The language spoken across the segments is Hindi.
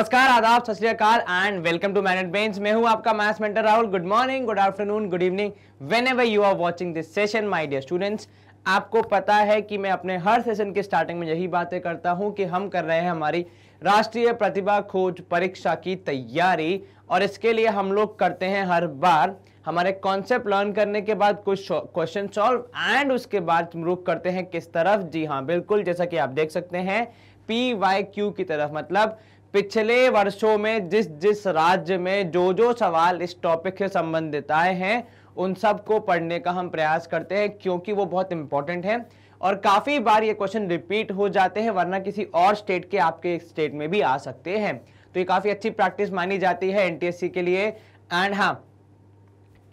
नमस्कार आदाब सत एंड वेलकम टू मैनेट बेंच मैं हूं आपका maths mentor Rahul good morning good afternoon good evening whenever you are watching this session my dear students आपको पता है कि मैं अपने हर सेशन के स्टार्टिंग में यही बातें करता हूं कि हम कर रहे हैं हमारी राष्ट्रीय प्रतिभा खोज परीक्षा की तैयारी और इसके लिए हम लोग करते हैं हर बार हमारे कॉन्सेप्ट लर्न करने के बाद कुछ क्वेश्चन सॉल्व एंड उसके बाद रुक करते हैं किस तरफ जी हाँ बिल्कुल जैसा कि आप देख सकते हैं पी वाई क्यू की तरफ मतलब पिछले वर्षों में जिस जिस राज्य में जो जो सवाल इस टॉपिक से संबंधित आए हैं उन सब को पढ़ने का हम प्रयास करते हैं क्योंकि वो बहुत इंपॉर्टेंट है और काफ़ी बार ये क्वेश्चन रिपीट हो जाते हैं वरना किसी और स्टेट के आपके स्टेट में भी आ सकते हैं तो ये काफ़ी अच्छी प्रैक्टिस मानी जाती है एनटीएससी के लिए एंड हाँ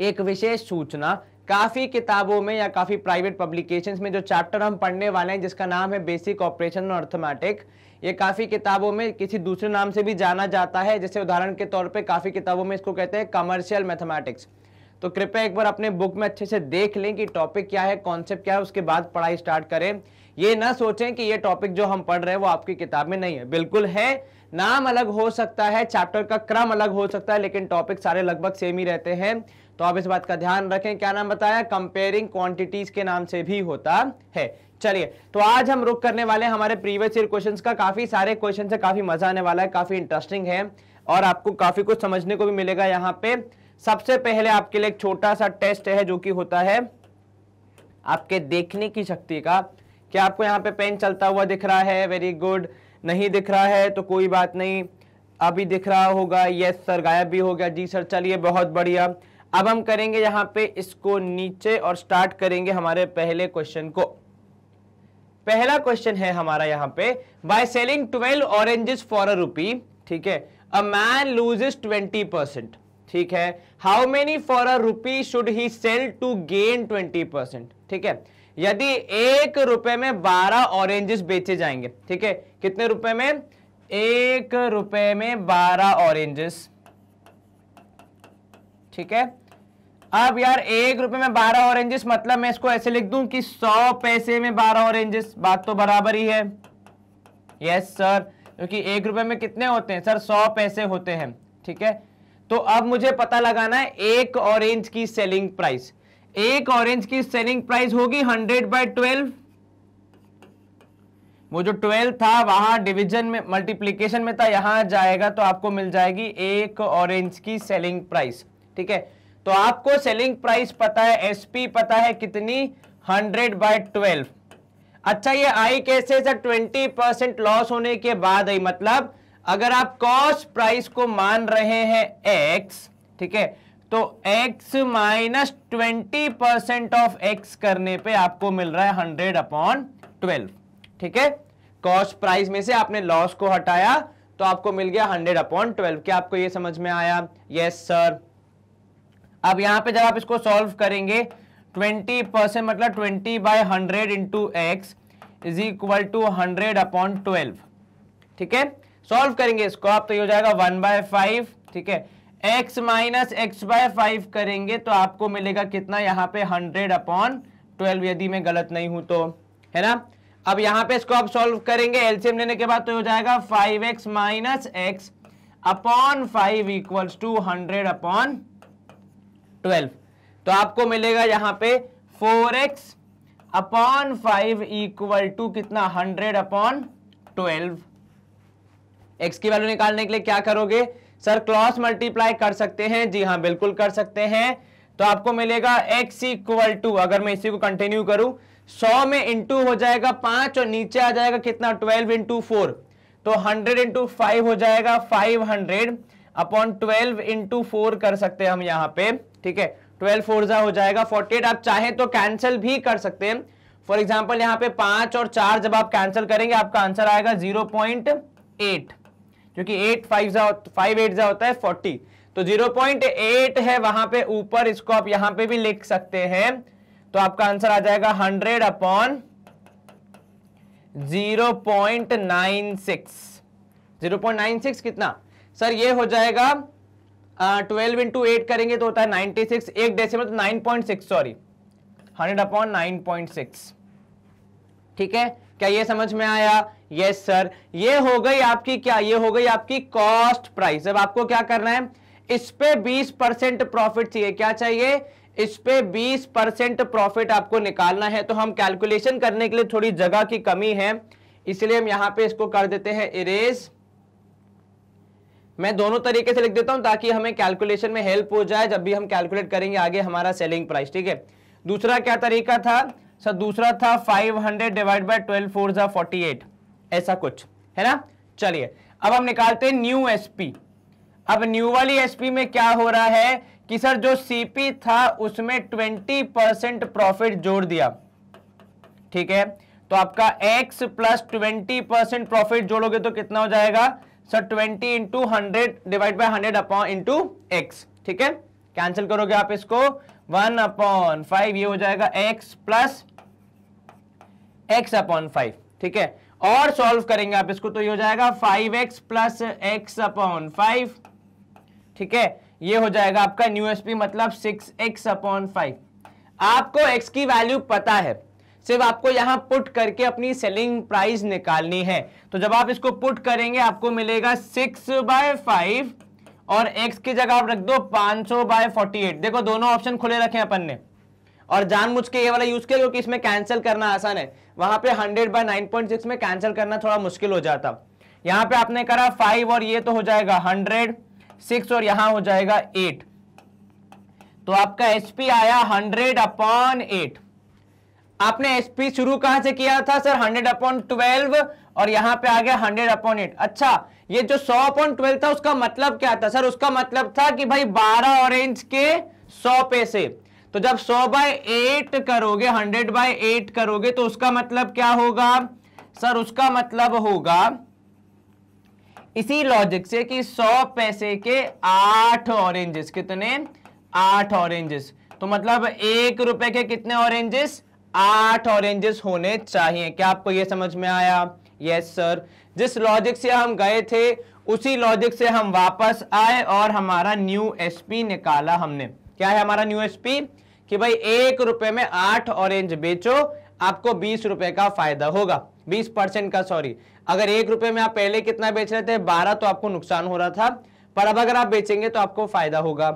एक विशेष सूचना काफ़ी किताबों में या काफ़ी प्राइवेट पब्लिकेशंस में जो चैप्टर हम पढ़ने वाले हैं जिसका नाम है बेसिक ऑपरेशन और अर्थमेटिक ये काफ़ी किताबों में किसी दूसरे नाम से भी जाना जाता है जैसे उदाहरण के तौर पे काफ़ी किताबों में इसको कहते हैं कमर्शियल मैथमेटिक्स तो कृपया एक बार अपने बुक में अच्छे से देख लें कि टॉपिक क्या है कॉन्सेप्ट क्या है उसके बाद पढ़ाई स्टार्ट करें ये ना सोचें कि ये टॉपिक जो हम पढ़ रहे हैं वो आपकी किताब में नहीं है बिल्कुल है नाम अलग हो सकता है चैप्टर का क्रम अलग हो सकता है लेकिन टॉपिक सारे लगभग सेम ही रहते हैं तो आप इस बात का ध्यान रखें क्या नाम बताया कंपेयरिंग क्वांटिटीज के नाम से भी होता है चलिए तो आज हम रुक करने वाले हमारे प्रीवियस ईयर क्वेश्चंस का काफी सारे क्वेश्चन है काफी मजा आने वाला है काफी इंटरेस्टिंग है और आपको काफी कुछ समझने को भी मिलेगा यहाँ पे सबसे पहले आपके लिए एक छोटा सा टेस्ट है जो कि होता है आपके देखने की शक्ति का क्या आपको यहाँ पे पेन चलता हुआ दिख रहा है वेरी गुड नहीं दिख रहा है तो कोई बात नहीं अभी दिख रहा होगा यस सर गायब भी हो गया जी सर चलिए बहुत बढ़िया अब हम करेंगे यहाँ पे इसको नीचे और स्टार्ट करेंगे हमारे पहले क्वेश्चन को पहला क्वेश्चन है हमारा यहाँ पे by selling twelve oranges for a rupee ठीक है a man loses twenty percent ठीक है how many for a rupee should he sell to gain twenty percent ठीक है यदि एक रुपए में बारह ऑरेंजेस बेचे जाएंगे ठीक है कितने रुपए में एक रुपए में बारह ऑरेंजेस ठीक है अब यार एक रुपए में बारह ऑरेंजेस मतलब मैं इसको ऐसे लिख दूं कि सौ पैसे में बारह ऑरेंजेस बात तो बराबर ही है यस सर क्योंकि एक रुपए में कितने होते हैं सर सौ पैसे होते हैं ठीक है तो अब मुझे पता लगाना है एक ऑरेंज की सेलिंग प्राइस एक ऑरेंज की सेलिंग प्राइस होगी हंड्रेड बाय ट्वेल्व वो जो ट्वेल्व था वहां डिवीजन में मल्टीप्लीकेशन में था यहां जाएगा तो आपको मिल जाएगी एक ऑरेंज की सेलिंग प्राइस ठीक है तो आपको सेलिंग प्राइस पता है एसपी पता है कितनी हंड्रेड बाय ट्वेल्व अच्छा ये आई कैसे सर ट्वेंटी परसेंट लॉस होने के बाद आई मतलब अगर आप कॉस्ट प्राइस को मान रहे हैं एक्स ठीक है तो x minus twenty percent of x करने पे आपको मिल रहा है हंड्रेड अपॉन ट्वेल्व ठीक है कॉस्ट प्राइस में से आपने लॉस को हटाया तो आपको मिल गया हंड्रेड अपॉन ट्वेल्व क्या आपको ये समझ में आया यस yes, सर अब यहाँ पे जब आप इसको सॉल्व करेंगे 20 परसेंट मतलब 20 by hundred into x is equal to hundred upon twelve ठीक है सॉल्व करेंगे इसको आप तो ये हो जाएगा 1 बाय फाइव ठीक है x minus x by five करेंगे तो आपको मिलेगा कितना यहाँ पे 100 अपॉन ट्वेल्व यदि मैं गलत नहीं हूं तो है ना अब यहाँ पे इसको आप सॉल्व करेंगे एलसीएम लेने के बाद तो हो जाएगा five x minus x upon five equals to hundred upon twelve तो आपको मिलेगा यहां पे four x upon five equal to कितना हंड्रेड अपॉन ट्वेल्व एक्स की वैल्यू निकालने के लिए क्या करोगे सर क्लॉस मल्टीप्लाई कर सकते हैं जी हाँ बिल्कुल कर सकते हैं तो आपको मिलेगा x इक्वल टू अगर मैं इसी को कंटिन्यू करूं सौ में इंटू हो जाएगा पांच और नीचे आ जाएगा कितना ट्वेल्व इंटू फोर तो हंड्रेड इंटू फाइव हो जाएगा five hundred upon twelve into four कर सकते हैं हम यहाँ पे ठीक है ट्वेल्व फोर जो हो जाएगा फोर्टी एट आप चाहे तो कैंसिल भी कर सकते हैं फॉर एग्जाम्पल यहाँ पे पांच और चार जब आप कैंसिल करेंगे आपका आंसर आएगा जीरो पॉइंट एट क्योंकि एट फाइव जा फाइव एट जा होता है फोर्टी तो जीरो पॉइंट एट है वहां पे ऊपर इसको आप यहां पे भी लिख सकते हैं तो आपका आंसर आ जाएगा hundred upon zero point nine six zero point nine six कितना सर ये हो जाएगा ट्वेल्व इंटू एट करेंगे तो होता है नाइनटी सिक्स एक डेसिमल तो nine point six sorry hundred upon nine point six ठीक है क्या ये समझ में आया यस सर ये हो गई आपकी क्या ये हो गई आपकी कॉस्ट प्राइस अब आपको क्या करना है इस पे बीस परसेंट प्रॉफिट चाहिए क्या चाहिए इस पे बीस परसेंट प्रॉफिट आपको निकालना है तो हम कैलकुलेशन करने के लिए थोड़ी जगह की कमी है इसलिए हम यहां पे इसको कर देते हैं इरेज़ मैं दोनों तरीके से लिख देता हूं ताकि हमें कैलकुलेशन में हेल्प हो जाए जब भी हम कैलकुलेट करेंगे आगे हमारा सेलिंग प्राइस ठीक है दूसरा क्या तरीका था सर दूसरा था 500 hundred divide by twelve four जा फोर्टी ऐसा कुछ है ना चलिए अब हम निकालते हैं न्यू एसपी अब न्यू वाली एसपी में क्या हो रहा है कि सर जो सीपी था उसमें ट्वेंटी परसेंट प्रॉफिट जोड़ दिया ठीक है तो आपका x plus twenty percent profit जोड़ोगे तो कितना हो जाएगा sir twenty into hundred divide by hundred upon into x ठीक है कैंसिल करोगे आप इसको वन अपॉन फाइव ये हो जाएगा x plus x upon five ठीक है और सॉल्व करेंगे आप इसको तो ये हो जाएगा five x plus x upon five ठीक है ये हो जाएगा आपका न्यू एस पी मतलब सिक्स एक्स अपॉन फाइव आपको एक्स की वैल्यू पता है सिर्फ आपको यहां पुट करके अपनी सेलिंग प्राइस निकालनी है तो जब आप इसको पुट करेंगे आपको मिलेगा सिक्स बाय फाइव और एक्स की जगह आप रख दो पांच सौ बाय फोर्टी एट देखो दोनों ऑप्शन खुले रखे अपन ने और जानबूझ के ये वाला यूज किया क्योंकि इसमें कैंसिल करना आसान है वहां पे hundred by nine point six में कैंसिल करना थोड़ा मुश्किल हो जाता यहाँ पे आपने करा फाइव और ये तो हो जाएगा हंड्रेड सिक्स और यहां हो जाएगा एट तो आपका एचपी आया हंड्रेड अपॉन एट आपने एसपी शुरू कहां से किया था सर 100 अपॉन 12 और यहां पे आ गया 100 अपॉन 8 अच्छा ये जो 100 अपॉन 12 था उसका मतलब क्या था सर उसका मतलब था कि भाई 12 ऑरेंज के 100 पैसे तो जब 100 बाय 8 करोगे 100 बाय 8 करोगे तो उसका मतलब क्या होगा सर उसका मतलब होगा इसी लॉजिक से कि 100 पैसे के आठ ऑरेंजेस कितने आठ ऑरेंजेस तो मतलब एक रुपए के कितने ऑरेंजेस आठ ऑरेंजेस होने चाहिए क्या आपको यह समझ में आया यस सर जिस लॉजिक से हम गए थे उसी लॉजिक से हम वापस आए और हमारा न्यू एसपी निकाला हमने क्या है हमारा न्यू एसपी कि भाई एक रुपए में आठ ऑरेंज बेचो आपको बीस रुपए का फायदा होगा बीस परसेंट का सॉरी अगर एक रुपए में आप पहले कितना बेच रहे थे बारह तो आपको नुकसान हो रहा था पर अब अगर आप बेचेंगे तो आपको फायदा होगा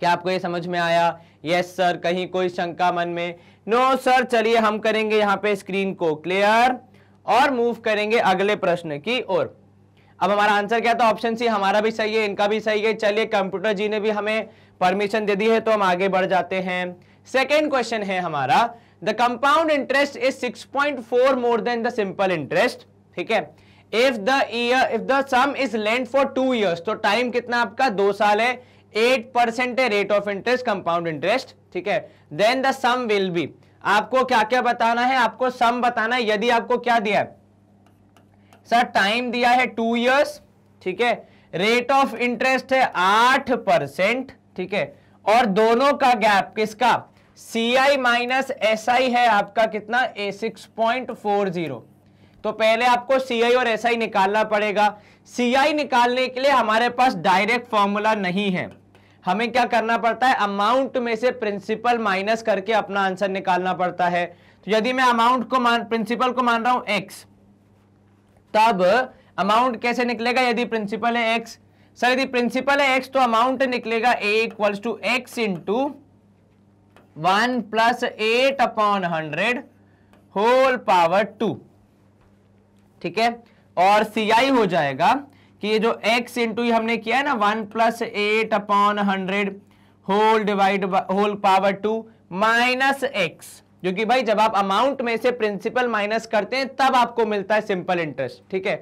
क्या आपको ये समझ में आया यस सर कहीं कोई शंका मन में नो सर चलिए हम करेंगे यहाँ पे स्क्रीन को क्लियर और मूव करेंगे अगले प्रश्न की ओर अब हमारा आंसर क्या था ऑप्शन सी हमारा भी सही है इनका भी सही है चलिए कंप्यूटर जी ने भी हमें परमिशन दे दी है तो हम आगे बढ़ जाते हैं सेकेंड क्वेश्चन है हमारा the compound interest is six point four more than the simple interest ठीक है if the year if the sum is lend for two years तो टाइम कितना आपका दो साल है एट परसेंट है rate of interest compound interest ठीक है then the sum will be आपको क्या क्या बताना है आपको सम बताना है यदि आपको क्या दिया है सर टाइम दिया है टू इयर्स ठीक है रेट ऑफ इंटरेस्ट है आठ परसेंट ठीक है और दोनों का गैप किसका सी आई माइनस एस आई है आपका कितना ए सिक्स पॉइंट फोर जीरो तो पहले आपको सी आई और एस आई निकालना पड़ेगा सी आई निकालने के लिए हमारे पास डायरेक्ट फॉर्मूला नहीं है हमें क्या करना पड़ता है अमाउंट में से प्रिंसिपल माइनस करके अपना आंसर निकालना पड़ता है तो यदि मैं अमाउंट को मान प्रिंसिपल को मान रहा हूं एक्स तब अमाउंट कैसे निकलेगा यदि प्रिंसिपल है एक्स सर यदि प्रिंसिपल है एक्स तो अमाउंट निकलेगा A equals to x into one plus eight upon hundred whole power two ठीक है और सी आई हो जाएगा कि ये जो x इंटू हमने किया है ना one plus eight upon hundred whole divide whole power two minus x कि भाई जब आप अमाउंट में से प्रिंसिपल माइनस करते हैं तब आपको मिलता है सिंपल इंटरेस्ट ठीक है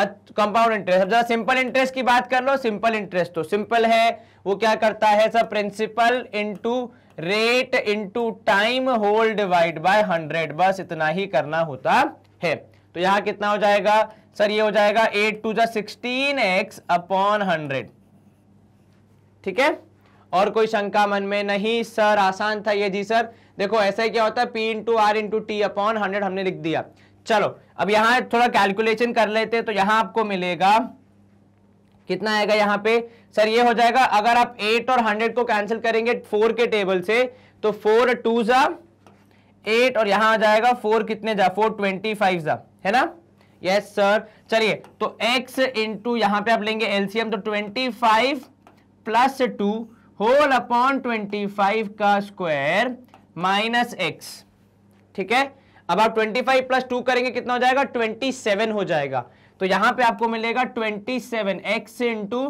कंपाउंड इंटरेस्ट जरा सिंपल इंटरेस्ट की बात कर लो सिंपल इंटरेस्ट तो सिंपल है वो क्या करता है sir principal into rate into time whole divide by hundred बस इतना ही करना होता है तो यहां कितना हो जाएगा सर ये हो जाएगा एट टू जा सिक्सटीन एक्स अपॉन हंड्रेड ठीक है और कोई शंका मन में नहीं सर आसान था ये जी सर देखो ऐसा क्या होता है P into R into T upon hundred हमने लिख दिया चलो अब यहां थोड़ा कैलकुलेशन कर लेते तो यहां आपको मिलेगा कितना आएगा यहां पे सर ये हो जाएगा अगर आप एट और हंड्रेड को कैंसिल करेंगे फोर के टेबल से तो फोर टू जा एट और यहां आ जाएगा फोर कितने जा फोर ट्वेंटी फाइव जा है ना यस सर चलिए तो x इंटू यहां पर आप लेंगे एलसीएम तो twenty five plus two whole upon twenty five का स्क्वायर माइनस एक्स ठीक है अब आप ट्वेंटी फाइव प्लस टू करेंगे कितना हो जाएगा ट्वेंटी सेवन हो जाएगा तो यहां पे आपको मिलेगा twenty seven x into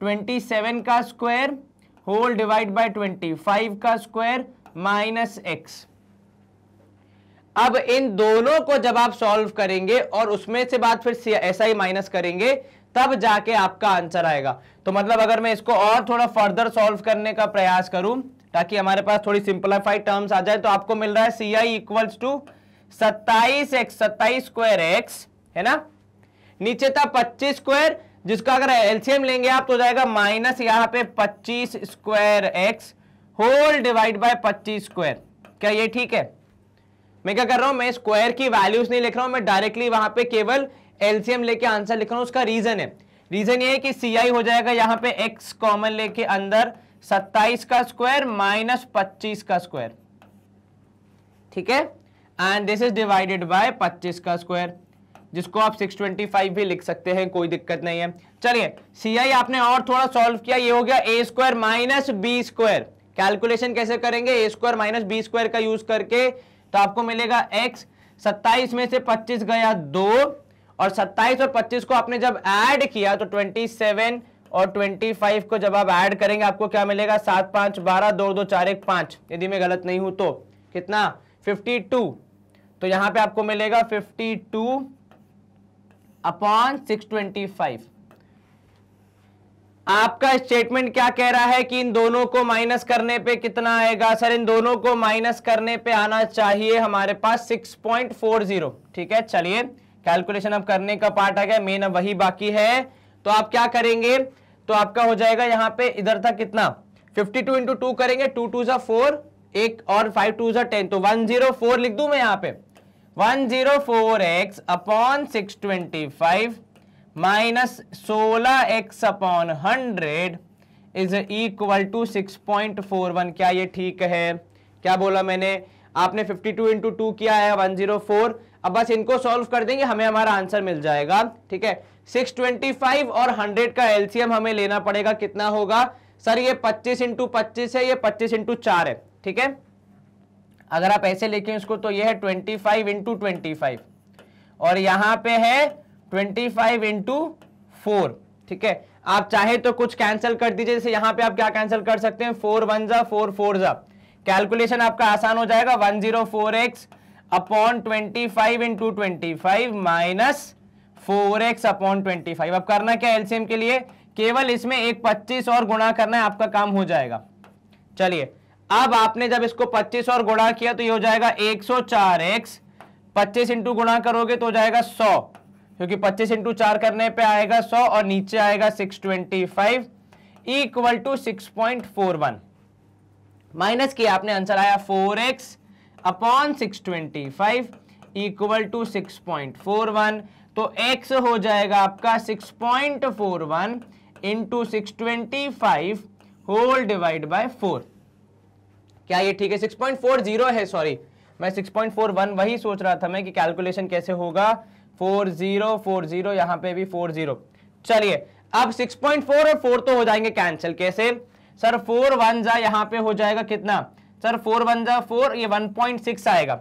twenty seven का square whole divide by five का स्क्वायर माइनस एक्स अब इन दोनों को जब आप सॉल्व करेंगे और उसमें से बात फिर ऐसा ही माइनस करेंगे तब जाके आपका आंसर आएगा तो मतलब अगर मैं इसको और थोड़ा फर्दर सॉल्व करने का प्रयास करूं ताकि हमारे पास थोड़ी सिंपलीफाइड टर्म्स आ जाए तो आपको मिल रहा है सी आई इक्वल्स टू सत्ताईस एक्स सत्ताईस स्क्वायर एक्स है ना नीचे था पच्चीस स्क्वायर जिसका अगर एलसीएम लेंगे आप तो जाएगा माइनस यहां पर पच्चीस square x whole divide by पच्चीस स्क्वायर क्या ये ठीक है मैं क्या कर रहा हूं मैं स्क्वायर की वैल्यूज नहीं लिख रहा हूं मैं डायरेक्टली वहां पे केवल एलसीएम लेके आंसर लिख रहा हूं उसका रीजन है रीजन ये है कि सीआई हो जाएगा यहां पे एक्स कॉमन लेके अंदर सत्ताईस का स्क्वायर माइनस पच्चीस का स्क्वायर ठीक है and this is divided by पच्चीस का स्क्वायर जिसको आप 625 भी लिख सकते हैं कोई दिक्कत नहीं है चलिए सीआई आपने और थोड़ा सॉल्व किया ये हो गया A square minus B square calculation कैसे करेंगे A square minus B square का यूज करके तो आपको मिलेगा एक्स 27 में से पच्चीस गया दो और सत्ताईस और पच्चीस को आपने जब ऐड किया तो ट्वेंटी सेवन और 25 को जब आप ऐड करेंगे आपको क्या मिलेगा सात पांच बारह दो दो चार एक पाँच यदि मैं गलत नहीं हूं तो कितना 52 तो यहां पे आपको मिलेगा 52 टू अपॉन सिक्स आपका स्टेटमेंट क्या कह रहा है कि इन दोनों को माइनस करने पे कितना आएगा सर इन दोनों को माइनस करने पे आना चाहिए हमारे पास 6.40 ठीक है चलिए कैलकुलेशन अब करने का पार्ट आ गया मेन अब वही बाकी है तो आप क्या करेंगे तो आपका हो जाएगा यहाँ पे इधर था कितना 52 टू इंटू टू करेंगे टू टू सा फोर एक और फाइव टू सा टेन तो फोर लिख दू मैं यहाँ पे one zero four x upon six twenty five minus सोलह x upon hundred is equal to six point four one क्या ये ठीक है क्या बोला मैंने आपने फिफ्टी टू इंटू टू किया है वन जीरो फोर अब बस इनको सॉल्व कर देंगे हमें हमारा आंसर मिल जाएगा ठीक है सिक्स ट्वेंटी फाइव और हंड्रेड का एलसीएम हमें लेना पड़ेगा कितना होगा सर ये पच्चीस इंटू पच्चीस है ये पच्चीस इंटू चार है ठीक है अगर आप ऐसे लेके इसको तो ये है twenty five into twenty five और यहां पे है ट्वेंटी फाइव इंटू फोर ठीक है आप चाहे तो कुछ कैंसिल कर दीजिए जैसे यहां पे आप क्या कैंसिल कर सकते हैं फोर वन जा फोर फोर जा कैलकुलेशन आपका आसान हो जाएगा one zero four x upon twenty five into twenty five minus four x upon twenty five अब करना क्या एलसीएम के लिए केवल इसमें एक पच्चीस और गुणा करना है आपका काम हो जाएगा चलिए अब आपने जब इसको पच्चीस और गुणा किया तो ये हो जाएगा एक सौ चार एक्स पच्चीस इंटू गुणा करोगे तो हो जाएगा सौ क्योंकि 25 इंटू चार करने पे आएगा 100 और नीचे आएगा 625 इक्वल टू 6.41 माइनस किया आपने आंसर आया 4x x upon six equal to one तो x हो जाएगा आपका 6.41 point four one into six whole divide by four क्या ये ठीक है 6.40 है सॉरी मैं 6.41 वही सोच रहा था मैं कि कैलकुलेशन कैसे होगा फोर जीरो फोर जीरो यहां पर भी फोर जीरो चलिए अब सिक्स पॉइंट फोर और फोर तो हो जाएंगे कैंसिल कैसे सर फोर वन जा यहां पर हो जाएगा कितना सर फोर वन जा फोर ये वन पॉइंट सिक्स आएगा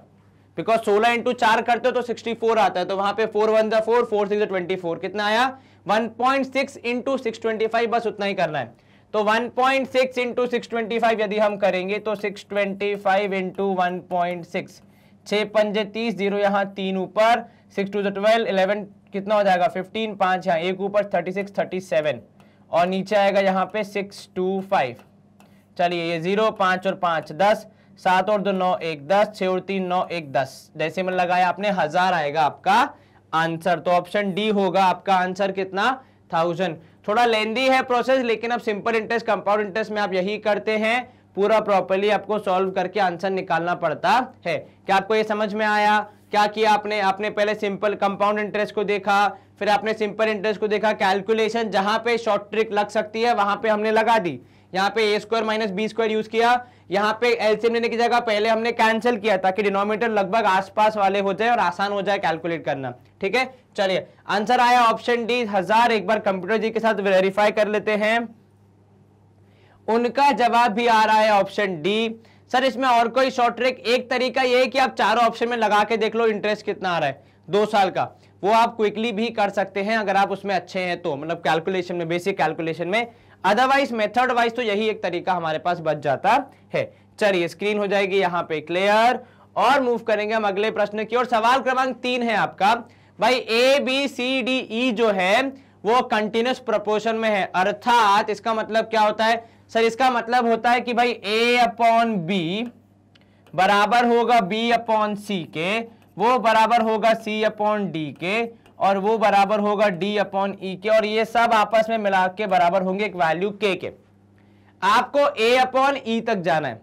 बिकॉज सोलह इंटू चार करते हो तो सिक्सटी फोर आता है तो वहां पर फोर वन जा four four six twenty four कितना आया one point six into six twenty five बस उतना ही करना है तो one point six into six twenty five यदि हम करेंगे तो six twenty five into one point six छह पंजे तीस जीरो यहाँ तीन ऊपर सिक्स टू ट्वेल्व इलेवन कितना हो जाएगा फिफ्टीन पाँच यहाँ एक ऊपर थर्टी सिक्स थर्टी सेवन और नीचे आएगा यहाँ पे सिक्स टू फाइव चलिए ये जीरो पाँच और पाँच दस सात और दो नौ एक दस छः और तीन नौ एक दस जैसे मैंने लगाया आपने हज़ार आएगा आपका आंसर तो ऑप्शन डी होगा आपका आंसर कितना थाउजेंड थोड़ा लेंदी है प्रोसेस लेकिन अब सिंपल इंटरेस्ट कंपाउंड इंटरेस्ट में आप यही करते हैं पूरा प्रॉपरली आपको सॉल्व करके आंसर निकालना पड़ता है क्या आपको ये समझ में आया क्या किया आपने आपने पहले सिंपल कंपाउंड इंटरेस्ट को देखा फिर आपने सिंपल इंटरेस्ट को देखा कैलकुलेशन जहां पे शॉर्ट ट्रिक लग सकती है वहां पे हमने लगा दी यहाँ पे a square minus B square use किया यहाँ पे एलसीएम लेने की जगह पहले हमने कैंसिल किया ताकि डिनोमीटर लगभग आसपास वाले हो जाए और आसान हो जाए कैलकुलेट करना ठीक है चलिए आंसर आया ऑप्शन डी हजार एक बार कंप्यूटर जी के साथ वेरीफाई कर लेते हैं उनका जवाब भी आ रहा है ऑप्शन डी सर इसमें और कोई शॉर्ट ट्रिक एक तरीका ये है कि आप चारों ऑप्शन में लगा के देख लो इंटरेस्ट कितना आ रहा है दो साल का वो आप क्विकली भी कर सकते हैं अगर आप उसमें अच्छे हैं तो मतलब कैलकुलेशन में बेसिक कैलकुलेशन में अदरवाइज मेथड वाइज तो यही एक तरीका हमारे पास बच जाता है चलिए स्क्रीन हो जाएगी यहाँ पे क्लियर और मूव करेंगे हम अगले प्रश्न की ओर सवाल क्रमांक तीन है आपका भाई ए बी सी डी ई जो है वो कंटिन्यूस प्रपोर्शन में है अर्थात इसका मतलब क्या होता है सर इसका मतलब होता है कि भाई ए अपॉन बी बराबर होगा बी अपॉन सी के वो बराबर होगा सी अपॉन डी के और वो बराबर होगा डी अपॉन ई के और ये सब आपस में मिला के बराबर होंगे एक वैल्यू के के आपको ए अपॉन ई तक जाना है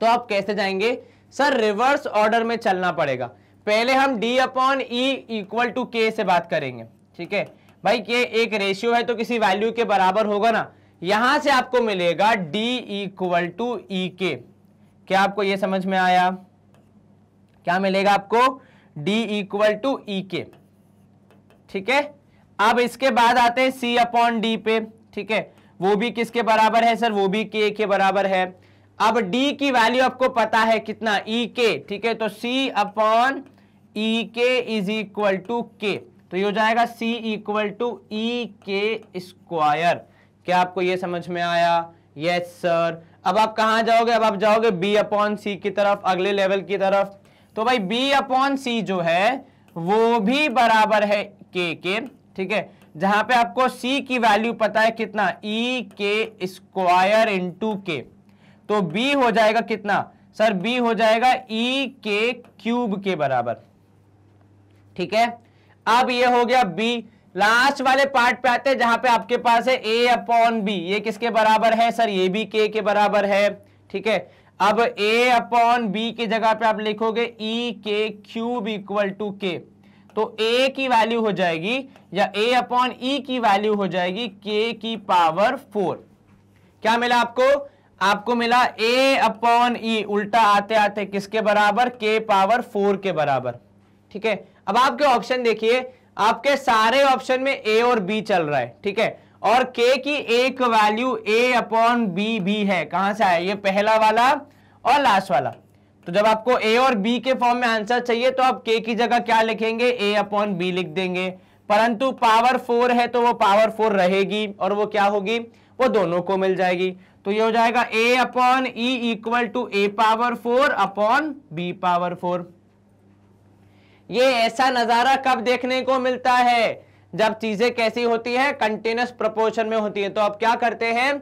तो आप कैसे जाएंगे सर रिवर्स ऑर्डर में चलना पड़ेगा पहले हम d upon e equal to के से बात करेंगे ठीक है भाई ये एक रेशियो है तो किसी वैल्यू के बराबर होगा ना यहां से आपको मिलेगा D इक्वल टू ई के क्या आपको यह समझ में आया क्या मिलेगा आपको D इक्वल टू ई के ठीक है अब इसके बाद आते हैं C अपॉन डी पे ठीक है वो भी किसके बराबर है सर वो भी K के बराबर है अब D की वैल्यू आपको पता है कितना ई e के ठीक है तो C अपॉन ई के इज इक्वल टू के तो ये हो जाएगा C इक्वल टू ई के स्क्वायर क्या आपको ये समझ में आया यस सर अब आप कहा जाओगे अब आप जाओगे बी अपॉन सी की तरफ अगले लेवल की तरफ तो भाई बी अपॉन सी जो है वो भी बराबर है के के ठीक है जहां पे आपको सी की वैल्यू पता है कितना ई के स्क्वायर इंटू के तो बी हो जाएगा कितना सर बी हो जाएगा ई के क्यूब के बराबर ठीक है अब ये हो गया बी लास्ट वाले पार्ट पे आते हैं जहां पे आपके पास है ए अपॉन बी ये किसके बराबर है सर ये भी के के बराबर है ठीक है अब ए अपॉन बी की जगह पे आप लिखोगे ई के क्यूब इक्वल टू के तो ए की वैल्यू हो जाएगी या ए अपॉन ई की वैल्यू हो जाएगी के की पावर फोर क्या मिला आपको आपको मिला ए अपॉन ई उल्टा आते आते किसके बराबर के पावर फोर के बराबर ठीक है अब आपके ऑप्शन देखिए आपके सारे ऑप्शन में ए और बी चल रहा है ठीक है और के की एक वैल्यू ए अपॉन बी भी है कहां से आया ये पहला वाला और लास्ट वाला तो जब आपको ए और बी के फॉर्म में आंसर चाहिए तो आप के की जगह क्या लिखेंगे ए अपॉन बी लिख देंगे परंतु पावर फोर है तो वो पावर फोर रहेगी और वो क्या होगी वो दोनों को मिल जाएगी तो ये हो जाएगा a upon e equal to a power four upon b power four ये ऐसा नज़ारा कब देखने को मिलता है जब चीज़ें कैसी होती है कंटिन्यूस प्रपोर्शन में होती है तो आप क्या करते हैं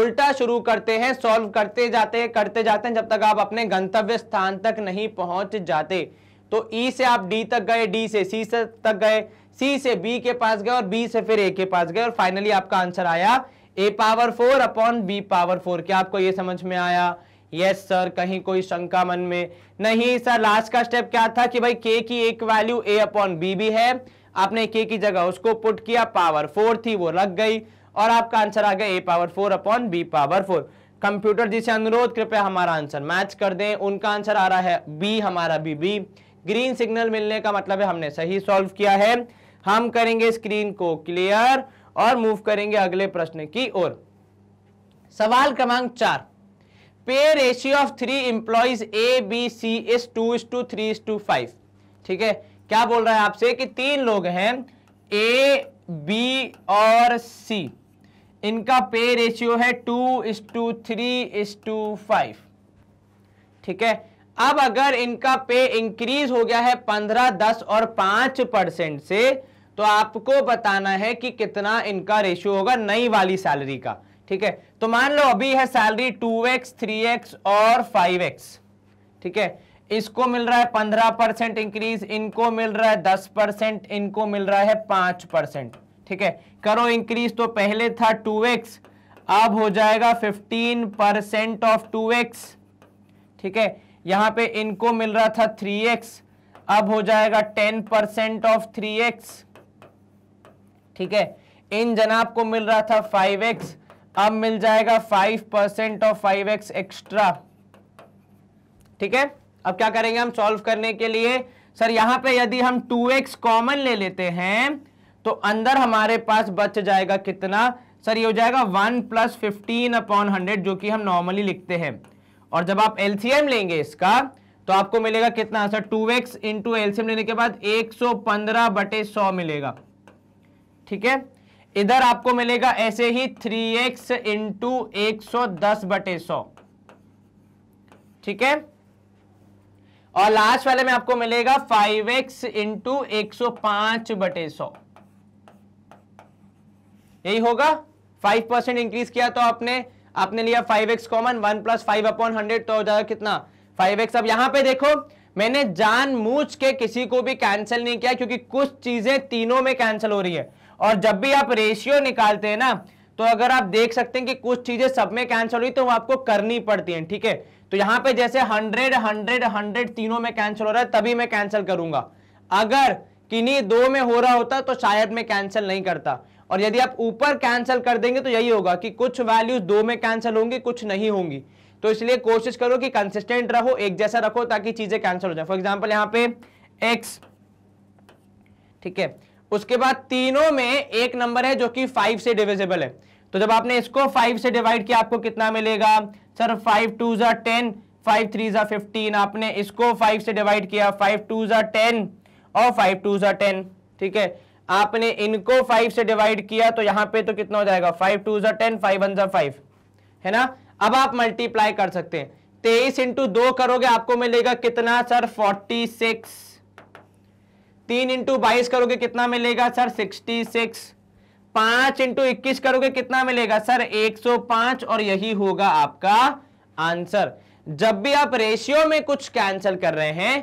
उल्टा शुरू करते हैं सॉल्व करते जाते हैं करते जाते हैं जब तक आप अपने गंतव्य स्थान तक नहीं पहुंच जाते तो ई e से आप डी तक गए डी से सी से तक गए सी से बी के पास गए और बी से फिर ए के पास गए और फाइनली आपका आंसर आया a power four upon b power four क्या आपको ये समझ में आया यस सर कहीं कोई शंका मन में नहीं सर लास्ट का स्टेप क्या था कि भाई के की एक वैल्यू ए अपॉन बी भी है आपने के की जगह उसको पुट किया पावर फोर थी वो रख गई और आपका आंसर आ गया a power four upon b power four computer ji से अनुरोध कृपया हमारा आंसर मैच कर दें उनका आंसर आ रहा है बी हमारा बी बी ग्रीन सिग्नल मिलने का मतलब है हमने सही सॉल्व किया है हम करेंगे स्क्रीन को क्लियर और मूव करेंगे अगले प्रश्न की ओर सवाल क्रमांक चार pay ratio of three employees A B C is two is to three is to five ठीक है क्या बोल रहा है आपसे कि तीन लोग हैं ए बी और सी इनका पे रेशियो है two is to three is to five ठीक है अब अगर इनका पे इंक्रीज हो गया है पंद्रह दस और पांच परसेंट से तो आपको बताना है कि कितना इनका रेशियो होगा नई वाली सैलरी का ठीक है तो मान लो अभी है salary two x three x और फाइव एक्स ठीक है इसको मिल रहा है पंद्रह परसेंट इंक्रीज इनको मिल रहा है दस परसेंट इनको मिल रहा है पांच परसेंट ठीक है करो इंक्रीज तो पहले था टू एक्स अब हो जाएगा fifteen percent of two x ठीक है यहां पे इनको मिल रहा था थ्री एक्स अब हो जाएगा ten percent of three x ठीक है इन जनाब को मिल रहा था फाइव एक्स अब मिल जाएगा five percent of five x extra ठीक है अब क्या करेंगे हम सॉल्व करने के लिए सर यहां पे यदि हम 2x कॉमन ले लेते हैं तो अंदर हमारे पास बच जाएगा कितना सर ये हो जाएगा 1 प्लस फिफ्टीन अपॉन हंड्रेड जो कि हम नॉर्मली लिखते हैं और जब आप एलसीएम लेंगे इसका तो आपको मिलेगा कितना sir 2x x into LCM लेने के बाद 115 सौ पंद्रह बटे सौ मिलेगा ठीक है इधर आपको मिलेगा ऐसे ही थ्री एक्स इंटू एक सौ दस बटे सौ ठीक है और लास्ट वाले में आपको मिलेगा फाइव एक्स इंटू एक सौ पांच बटे सौ यही होगा फाइव परसेंट इंक्रीज किया तो आपने आपने लिया five x common one plus five upon hundred तो ज्यादा कितना फाइव एक्स अब यहां पे देखो मैंने मूझ के किसी को भी कैंसिल नहीं किया क्योंकि कुछ चीजें तीनों में कैंसिल हो रही है और जब भी आप रेशियो निकालते हैं ना तो अगर आप देख सकते हैं कि कुछ चीजें सब में कैंसिल हुई तो वो आपको करनी पड़ती हैं ठीक है तो यहां पे जैसे हंड्रेड हंड्रेड हंड्रेड तीनों में कैंसिल हो रहा है तभी मैं कैंसिल करूंगा अगर किन्हीं दो में हो रहा होता तो शायद मैं कैंसिल नहीं करता और यदि आप ऊपर कैंसिल कर देंगे तो यही होगा कि कुछ वैल्यूज दो में कैंसिल होंगी कुछ नहीं होंगी तो इसलिए कोशिश करो कि कंसिस्टेंट रहो एक जैसा रखो ताकि चीजें कैंसिल हो जाए फॉर एग्जाम्पल यहां पर एक्स ठीक है उसके बाद तीनों में एक नंबर है जो कि फाइव से डिविजिबल है तो जब आपने इसको फाइव से डिवाइड किया आपको कितना मिलेगा सर फाइव टू ज़ा टेन फाइव थ्री ज़ा फिफ्टीन आपने इसको फाइव से डिवाइड किया फाइव टू ज़ा टेन और फाइव टू ज़ा टेन ठीक है आपने इनको फाइव से डिवाइड किया तो यहां पे तो कितना हो जाएगा फाइव टू ज़ा टेन फाइव वन ज़ा फाइव है ना अब आप मल्टीप्लाई कर सकते हैं तेईस इंटू दो करोगे आपको मिलेगा कितना सर फोर्टी सिक्स तीन इंटू बाईस करोगे कितना मिलेगा सर सिक्सटी सिक्स पांच इंटू इक्कीस करोगे कितना मिलेगा सर एक सौ पांच और यही होगा आपका आंसर जब भी आप रेशियो में कुछ कैंसिल कर रहे हैं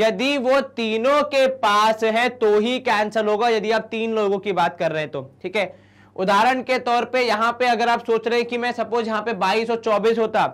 यदि वो तीनों के पास है तो ही कैंसिल होगा यदि आप तीन लोगों की बात कर रहे हैं तो ठीक है उदाहरण के तौर पे यहां पे अगर आप सोच रहे हैं कि मैं सपोज यहां पे 22 और 24 होता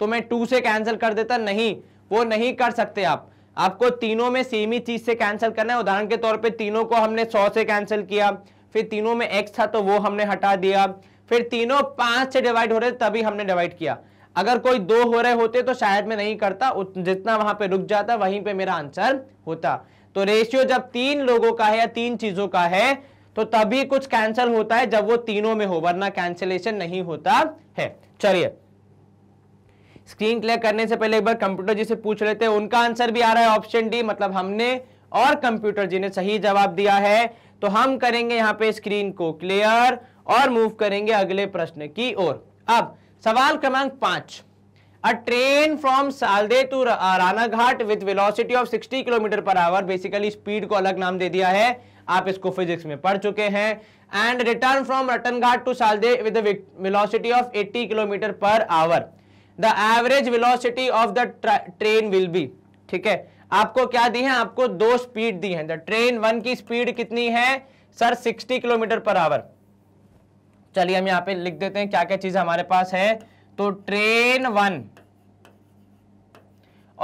तो मैं 2 से कैंसिल कर देता नहीं वो नहीं कर सकते आप आपको तीनों में सेम ही चीज से कैंसिल करना है उदाहरण के तौर पे तीनों को हमने सौ से कैंसिल किया फिर तीनों में एक्स था तो वो हमने हटा दिया फिर तीनों पांच से डिवाइड हो रहे तभी हमने डिवाइड किया अगर कोई दो हो रहे होते तो शायद मैं नहीं करता जितना वहां पे रुक जाता वहीं पे मेरा आंसर होता तो रेशियो जब तीन लोगों का है या तीन चीजों का है तो तभी कुछ कैंसिल होता है जब वो तीनों में हो वरना कैंसिलेशन नहीं होता है चलिए स्क्रीन क्लियर करने से पहले एक बार कंप्यूटर जी से पूछ लेते हैं उनका आंसर भी आ रहा है ऑप्शन डी मतलब हमने और कंप्यूटर जी ने सही जवाब दिया है तो हम करेंगे यहाँ पे स्क्रीन को क्लियर और मूव करेंगे अगले प्रश्न की ओर अब सवाल क्रमांक पांच a train from Sealdah to Ranaghat with velocity of 60 kilometre per hour basically speed को अलग नाम दे दिया है आप इसको फिजिक्स में पढ़ चुके हैं and return from Ranaghat to Sealdah velocity of 80 kilometre per hour the average velocity of the train will be ठीक है आपको क्या दी है आपको दो स्पीड दी है द ट्रेन वन की स्पीड कितनी है सर 60 किलोमीटर पर आवर चलिए हम यहां पे लिख देते हैं क्या क्या चीज हमारे पास है तो ट्रेन वन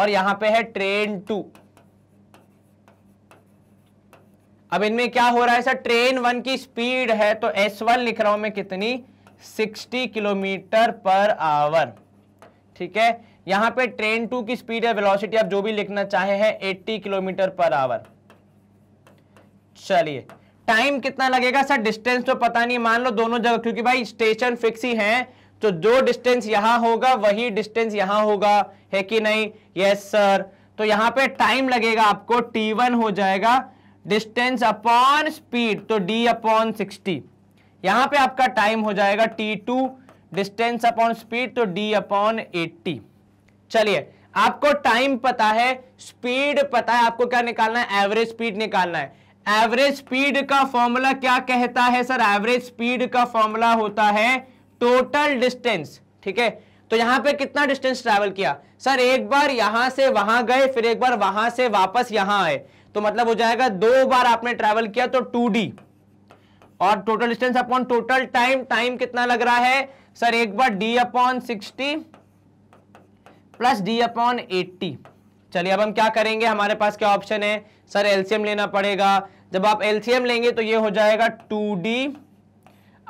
और यहां पे है ट्रेन टू अब इनमें क्या हो रहा है सर ट्रेन वन की स्पीड है तो एस वन लिख रहा हूं मैं कितनी 60 किलोमीटर पर आवर ठीक है यहां पे ट्रेन टू की स्पीड या वेलोसिटी आप जो भी लिखना चाहे है 80 किलोमीटर पर आवर चलिए टाइम कितना लगेगा सर डिस्टेंस तो पता नहीं मान लो दोनों जगह क्योंकि भाई स्टेशन फिक्स ही है तो जो डिस्टेंस यहां होगा वही डिस्टेंस यहां होगा है कि नहीं यस सर तो यहां पे टाइम लगेगा आपको टी वन हो जाएगा डिस्टेंस अपॉन स्पीड तो डी अपॉन सिक्सटी यहां पे आपका टाइम हो जाएगा t two distance upon speed तो डी अपॉन एट्टी चलिए आपको टाइम पता है स्पीड पता है आपको क्या निकालना है एवरेज स्पीड निकालना है एवरेज स्पीड का फॉर्मूला क्या कहता है सर एवरेज स्पीड का फॉर्मूला होता है टोटल डिस्टेंस ठीक है तो यहां पे कितना डिस्टेंस ट्रेवल किया सर एक बार यहां से वहां गए फिर एक बार वहां से वापस यहां आए तो मतलब हो जाएगा दो बार आपने ट्रेवल किया तो टू और total distance upon total time time कितना लग रहा है सर एक बार d upon sixty plus d upon eighty चलिए अब हम क्या करेंगे हमारे पास क्या ऑप्शन है सर एलसीएम लेना पड़ेगा जब आप एलसीएम लेंगे तो ये हो जाएगा टू डी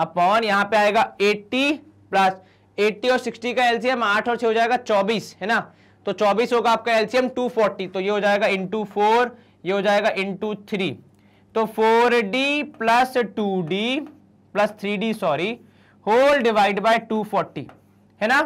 अपॉन यहां पे आएगा एट्टी प्लस एट्टी और सिक्सटी का एलसीएम आठ और छः हो जाएगा चौबीस है ना तो चौबीस होगा आपका एलसीएम टू फोर्टी तो ये हो जाएगा इंटू फोर ये हो जाएगा इंटू थ्री तो four d plus two d plus three d sorry whole divide by 240 है ना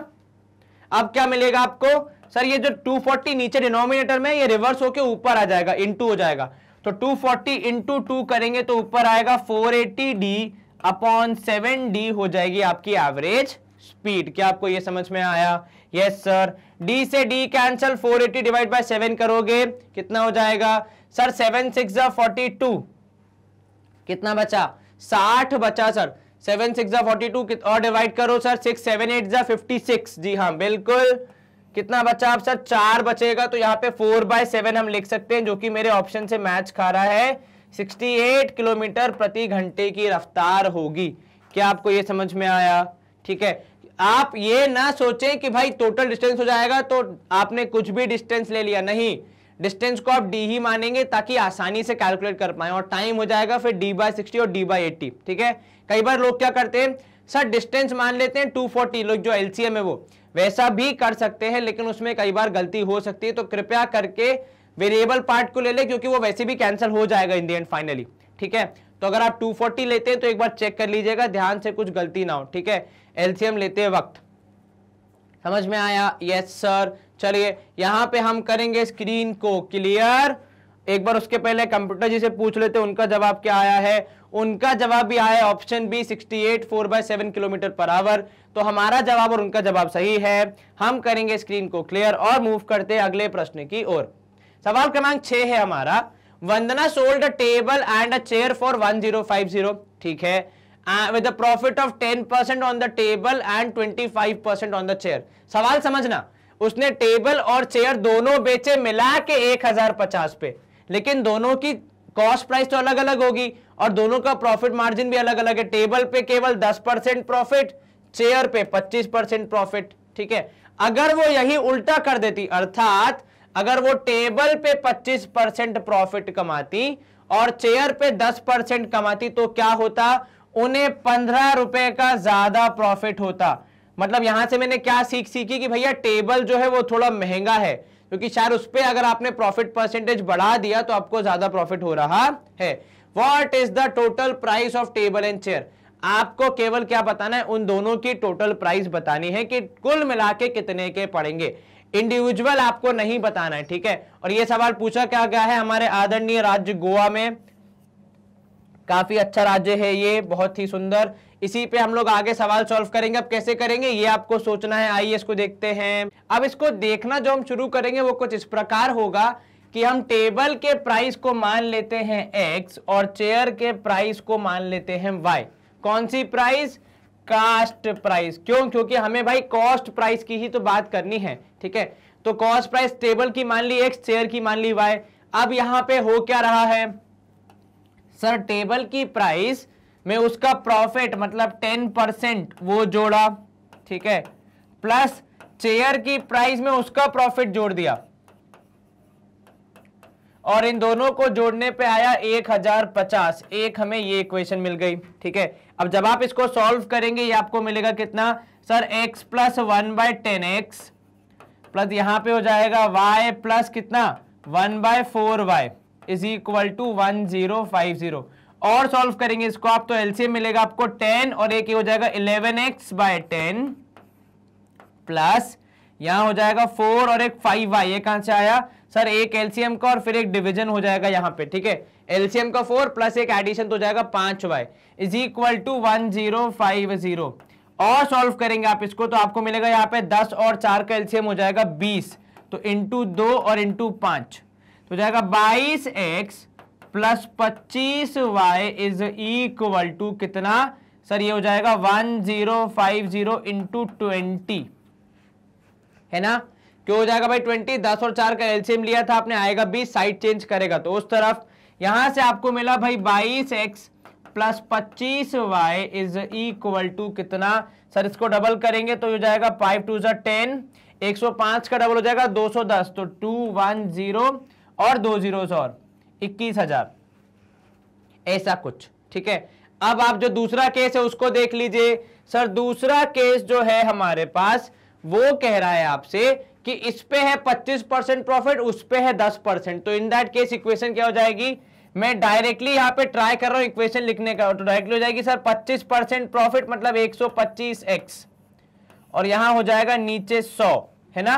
अब क्या मिलेगा आपको सर ये जो 240 नीचे डिनोमिनेटर में ये रिवर्स होके ऊपर आ जाएगा इनटू हो जाएगा तो 240 फोर्टी इंटू टू करेंगे तो ऊपर आएगा 480 एटी डी अपॉन सेवन हो जाएगी आपकी एवरेज स्पीड क्या आपको ये समझ में आया यस सर डी से d cancel 480 eighty divide by seven करोगे कितना हो जाएगा sir seven six forty two कितना बचा साठ बचा sir seven six forty two और डिवाइड करो सर सिक्स सेवन एट जा फिफ्टी सिक्स जी हाँ बिल्कुल कितना बचा आप सर चार बचेगा तो यहाँ पे फोर बाय सेवन हम लिख सकते हैं जो कि मेरे ऑप्शन से मैच खा रहा है सिक्सटी एट किलोमीटर प्रति घंटे की रफ्तार होगी क्या आपको ये समझ में आया ठीक है आप ये ना सोचें कि भाई टोटल डिस्टेंस हो जाएगा तो आपने कुछ भी डिस्टेंस ले लिया नहीं डिस्टेंस को आप डी ही मानेंगे ताकि आसानी से कैलकुलेट कर पाए और टाइम हो जाएगा फिर डी बाय सिक्सटी और डी बाय एट्टी ठीक है कई बार लोग क्या करते हैं सर डिस्टेंस मान लेते हैं 240 लोग जो एलसीएम है वो वैसा भी कर सकते हैं लेकिन उसमें कई बार गलती हो सकती है तो कृपया करके वेरिएबल पार्ट को ले ले क्योंकि वो वैसे भी कैंसिल हो जाएगा इन दी एंड फाइनली ठीक है तो अगर आप 240 लेते हैं तो एक बार चेक कर लीजिएगा ध्यान से कुछ गलती ना हो ठीक है एलसीएम लेते वक्त समझ में आया यस सर चलिए यहाँ पे हम करेंगे स्क्रीन को क्लियर एक बार उसके पहले कंप्यूटर जी से पूछ लेते उनका जवाब क्या आया है उनका जवाब भी आया option B 68 four by seven kilometre per hour तो हमारा जवाब और उनका जवाब सही है हम करेंगे स्क्रीन को क्लियर और मूव करते हैं अगले प्रश्न की ओर सवाल क्रमांक छह है हमारा Vandana sold a table and a chair for one zero five zero ठीक है with a profit of ten percent on the table and twenty five percent on the chair सवाल समझना उसने टेबल और चेयर दोनों बेचे मिला के एक हजार पचास पे लेकिन दोनों की कॉस्ट प्राइस तो अलग अलग होगी और दोनों का प्रॉफिट मार्जिन भी अलग अलग है टेबल पे केवल 10 परसेंट प्रॉफिट चेयर पे 25 परसेंट प्रॉफिट ठीक है अगर वो यही उल्टा कर देती अर्थात अगर वो टेबल पे 25 परसेंट प्रॉफिट कमाती और चेयर पे 10 परसेंट कमाती तो क्या होता उन्हें पंद्रह रुपए का ज्यादा प्रॉफिट होता मतलब यहां से मैंने क्या सीख सीखी कि भैया टेबल जो है वो थोड़ा महंगा है क्योंकि शायद उस पर अगर आपने प्रॉफिट परसेंटेज बढ़ा दिया तो आपको ज्यादा प्रॉफिट हो रहा है what is the total price of table and chair आपको केवल क्या बताना है उन दोनों की टोटल प्राइस बतानी है कि कुल मिला के कितने के पड़ेंगे इंडिविजुअल आपको नहीं बताना है ठीक है और ये सवाल पूछा क्या गया है हमारे आदरणीय राज्य गोवा में काफी अच्छा राज्य है ये बहुत ही सुंदर इसी पे हम लोग आगे सवाल सॉल्व करेंगे अब कैसे करेंगे ये आपको सोचना है आइए इसको देखते हैं अब इसको देखना जो हम शुरू करेंगे वो कुछ इस प्रकार होगा कि हम टेबल के प्राइस को मान लेते हैं एक्स और चेयर के प्राइस को मान लेते हैं वाई कौन सी प्राइस कास्ट प्राइस क्यों क्योंकि हमें भाई कॉस्ट प्राइस की ही तो बात करनी है ठीक है तो कॉस्ट प्राइस टेबल की मान ली एक्स चेयर की मान ली वाई अब यहां पे हो क्या रहा है सर टेबल की प्राइस में उसका प्रॉफिट मतलब टेन परसेंट वो जोड़ा ठीक है प्लस चेयर की प्राइस में उसका प्रॉफिट जोड़ दिया और इन दोनों को जोड़ने पे आया एक हजार पचास एक हमें ये इक्वेशन मिल गई ठीक है अब जब आप इसको सॉल्व करेंगे ये आपको मिलेगा कितना sir x plus one by ten x plus यहां पे हो जाएगा y प्लस कितना one by four y is equal to one zero five zero और सॉल्व करेंगे इसको आप तो एलसीएम मिलेगा आपको टेन और एक ये हो जाएगा eleven x by ten plus यहां हो जाएगा फोर और एक फाइव वाई ये कहां से आया सर एक एलसीएम का और फिर एक डिवीजन हो जाएगा यहां पे ठीक है एलसीएम का फोर प्लस एक एडिशन तो हो जाएगा पांच y is equal to one zero five zero और सॉल्व करेंगे आप इसको तो आपको मिलेगा यहां पर दस और चार का एलसीएम हो जाएगा बीस तो इंटू दो और इंटू पांच तो जाएगा बाईस एक्स प्लस पच्चीस वाई इज इक्वल टू कितना सर ये हो जाएगा one zero five zero into twenty है ना क्यों हो जाएगा भाई ट्वेंटी दस और चार का एलसीएम लिया था आपने आएगा बीस साइड चेंज करेगा तो उस तरफ यहां से आपको मिला भाई बाईस एक्स प्लस पच्चीस वाई इज इक्वल टू कितना सर इसको डबल करेंगे तो हो जाएगा फाइव टू जो टेन एक सौ पांच का डबल हो जाएगा दो सौ दस तो टू वन जीरो और दो जीरो और इक्कीस हजार ऐसा कुछ ठीक है अब आप जो दूसरा केस है उसको देख लीजिए सर दूसरा केस जो है हमारे पास वो कह रहा है आपसे कि इस पे है 25 परसेंट प्रॉफिट उस पे है 10 परसेंट तो इन दैट केस इक्वेशन क्या हो जाएगी मैं डायरेक्टली यहां पे ट्राई कर रहा हूं इक्वेशन लिखने का तो डायरेक्टली हो जाएगी सर 25 परसेंट प्रॉफिट मतलब 125x और यहां हो जाएगा नीचे 100 है ना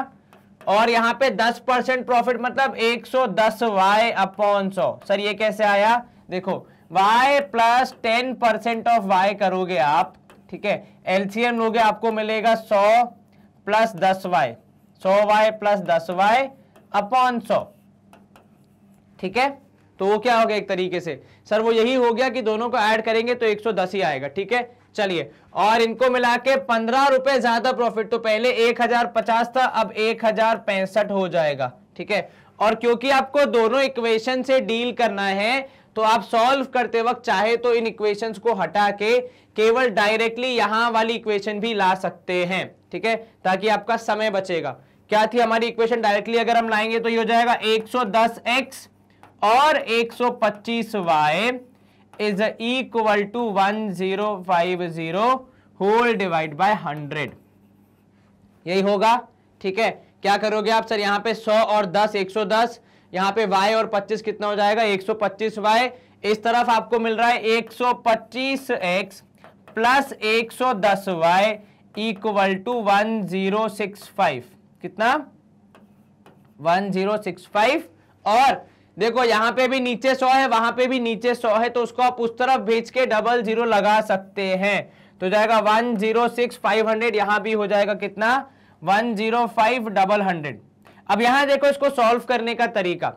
और यहाँ पे 10 परसेंट प्रॉफिट मतलब 110 सौ दस वाई अपॉन सौ सर ये कैसे आया देखो y plus ten percent of y करोगे आप ठीक है एलसीएम लोगे आपको मिलेगा 100 प्लस दस वाई सौ वाई प्लस दस वाई अपॉन सौ ठीक है तो वो क्या हो गया एक तरीके से सर वो यही हो गया कि दोनों को ऐड करेंगे तो 110 ही आएगा ठीक है चलिए और इनको मिला के पंद्रह रुपए ज्यादा प्रॉफिट तो पहले एक हजार पचास था अब एक हजार पैंसठ हो जाएगा ठीक है और क्योंकि आपको दोनों इक्वेशन से डील करना है तो आप सॉल्व करते वक्त चाहे तो इन इक्वेशंस को हटा के केवल डायरेक्टली यहां वाली इक्वेशन भी ला सकते हैं ठीक है ताकि आपका समय बचेगा क्या थी हमारी इक्वेशन डायरेक्टली अगर हम लाएंगे तो ये हो जाएगा एक और 125y is equal to one zero five zero whole divide by hundred यही होगा ठीक है क्या करोगे आप सर यहाँ पे 100 और 10 110 यहाँ पे y और 25 कितना हो जाएगा 125y इस तरफ आपको मिल रहा है 125x plus 110y equal to 1065 कितना 1065 और देखो यहाँ पे भी नीचे सौ है वहां पे भी नीचे सौ है तो उसको आप उस तरफ भेज के डबल जीरो लगा सकते हैं तो जाएगा one zero six five hundred यहाँ भी हो जाएगा कितना one zero five double hundred अब यहाँ देखो इसको सॉल्व करने का तरीका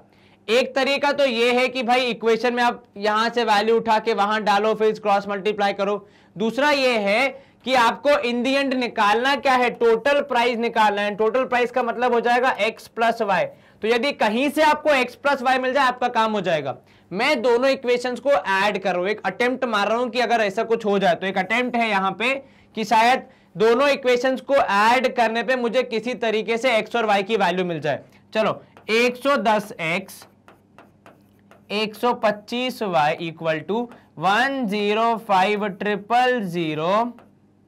एक तरीका तो ये है कि भाई इक्वेशन में आप यहां से वैल्यू उठा के वहां डालो फिर क्रॉस मल्टीप्लाई करो दूसरा ये है कि आपको इन दी एंड निकालना क्या है टोटल प्राइस निकालना है टोटल प्राइस का मतलब हो जाएगा एक्स प्लस वाई तो यदि कहीं से आपको x प्लस वाई मिल जाए आपका काम हो जाएगा मैं दोनों इक्वेशंस को ऐड कर रहा हूं एक अटेम्प्ट मार रहा हूं कि अगर ऐसा कुछ हो जाए तो एक अटेम्प्ट है यहां पे कि शायद दोनों इक्वेशंस को ऐड करने पे मुझे किसी तरीके से x और y की वैल्यू मिल जाए चलो 110x 125y equal to one zero five triple zero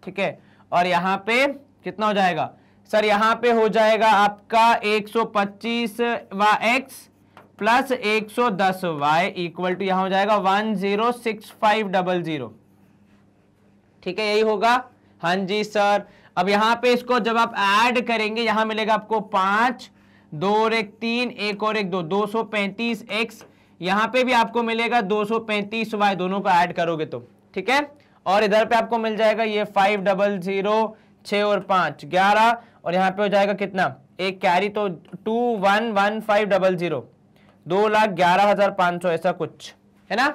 ठीक है और यहां पे कितना हो जाएगा सर यहाँ पे हो जाएगा आपका 125 व x plus 110 y equal to यहाँ हो जाएगा जीरो ठीक है यही होगा हाँ जी सर अब यहाँ पे इसको जब आप ऐड करेंगे यहाँ मिलेगा आपको पाँच दो और एक तीन एक और एक दो दो सौ पैंतीस एक्स यहाँ पर भी आपको मिलेगा दो सौ पैंतीस वाई दोनों को ऐड करोगे तो ठीक है और इधर पे आपको मिल जाएगा ये फाइव डबल जीरो छः और पाँच ग्यारह और यहाँ पे हो जाएगा कितना एक कैरी तो two one one five double zero दो लाख ग्यारह हजार पांच सौ ऐसा कुछ है ना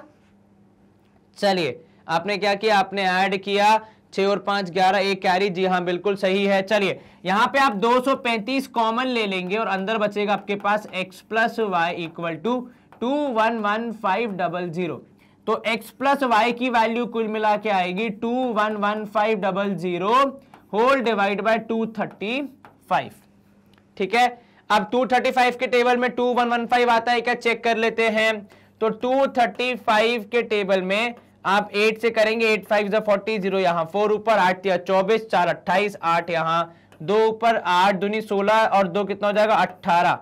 चलिए आपने क्या किया आपने ऐड किया छह और पांच ग्यारह एक कैरी जी हाँ बिल्कुल सही है चलिए यहाँ पे आप दो सौ पैंतीस कॉमन ले लेंगे और अंदर बचेगा आपके पास x plus y equal to two one one five double zero तो एक्स प्लस वाई की वैल्यू कुल मिला के आएगी two one one five double zero whole divide by 235 ठीक है अब 235 के टेबल में 2115 आता है क्या चेक कर लेते हैं तो 235 के टेबल में आप 8 से करेंगे 8 फाइव जो फोर्टी जीरो यहां फोर ऊपर आठ या चौबीस चार अट्ठाईस आठ यहां दो ऊपर आठ दुनी सोलह और दो कितना हो जाएगा अट्ठारह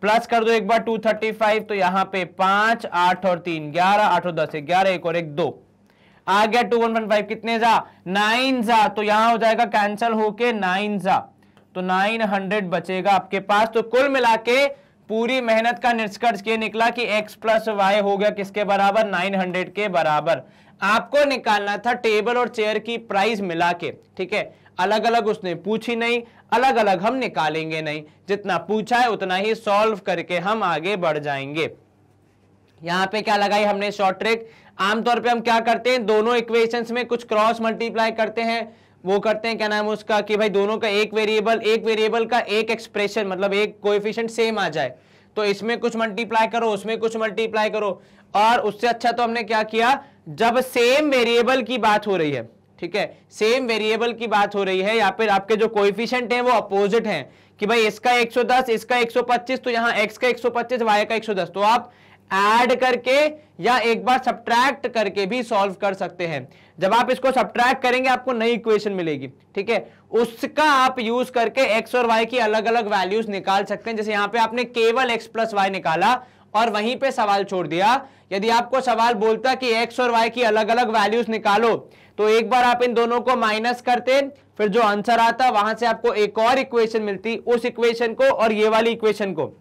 प्लस कर दो एक बार 235 तो यहां पे पांच आठ और तीन ग्यारह आठ और दस ग्यारह एक और एक दो आ गया टू वन वन फाइव कितने जा नाइन जा तो यहां हो जाएगा कैंसल होके नाइन जा तो नाइन हंड्रेड बचेगा आपके पास तो कुल मिला के पूरी मेहनत का निष्कर्ष ये निकला कि x प्लस वाई हो गया किसके बराबर 900 के बराबर आपको निकालना था टेबल और चेयर की प्राइस मिला के ठीक है अलग अलग उसने पूछी नहीं अलग अलग हम निकालेंगे नहीं जितना पूछा है उतना ही सॉल्व करके हम आगे बढ़ जाएंगे यहां पे क्या लगाई हमने शॉर्ट ट्रिक आमतौर पे हम क्या करते हैं दोनों इक्वेशंस में कुछ क्रॉस मल्टीप्लाई करते हैं वो करते हैं क्या नाम उसका कि भाई दोनों का एक वेरिएबल एक वेरिएबल का एक एक्सप्रेशन मतलब एक कोएफिशिएंट सेम आ जाए तो इसमें कुछ मल्टीप्लाई करो उसमें कुछ मल्टीप्लाई करो और उससे अच्छा तो हमने क्या किया जब सेम वेरिएबल की बात हो रही है ठीक है सेम वेरिएबल की बात हो रही है या फिर आपके जो कोइफिशियंट है वो अपोजिट है कि भाई इसका 110 इसका 125 तो यहाँ x का 125 y का 110 तो आप ऐड करके या एक बार सब्ट्रैक्ट करके भी सॉल्व कर सकते हैं जब आप इसको सब्ट्रैक्ट करेंगे आपको नई इक्वेशन मिलेगी ठीक है उसका आप यूज करके एक्स और वाई की अलग अलग वैल्यूज निकाल सकते हैं जैसे यहां पे आपने केवल एक्स प्लस वाई निकाला और वहीं पे सवाल छोड़ दिया यदि आपको सवाल बोलता कि एक्स और वाई की अलग अलग वैल्यूज निकालो तो एक बार आप इन दोनों को माइनस करते फिर जो आंसर आता वहां से आपको एक और इक्वेशन मिलती उस इक्वेशन को और ये वाली इक्वेशन को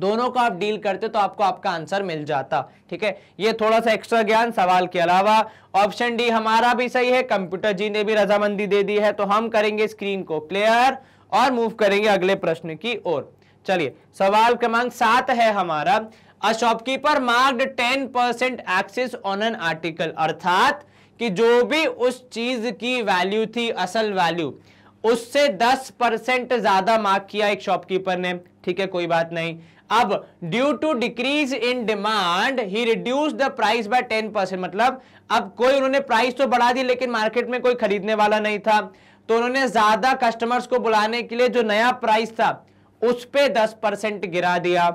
दोनों को आप डील करते तो आपको आपका आंसर मिल जाता ठीक है ये थोड़ा सा एक्स्ट्रा ज्ञान सवाल के अलावा ऑप्शन डी हमारा भी सही है कंप्यूटर जी ने भी रजामंदी दे दी है तो हम करेंगे स्क्रीन को क्लियर और मूव करेंगे अगले प्रश्न की ओर चलिए सवाल क्रमांक सात है हमारा a shopkeeper marked ten percent excess on an article अर्थात कि जो भी उस चीज की वैल्यू थी असल वैल्यू उससे 10 परसेंट ज्यादा मार्क किया एक शॉपकीपर ने ठीक है कोई बात नहीं अब due to decrease in demand he reduce the price by ten percent मतलब अब कोई उन्होंने प्राइस तो बढ़ा दी लेकिन मार्केट में कोई खरीदने वाला नहीं था तो उन्होंने ज्यादा कस्टमर्स को बुलाने के लिए जो नया प्राइस था उस पर दस परसेंट गिरा दिया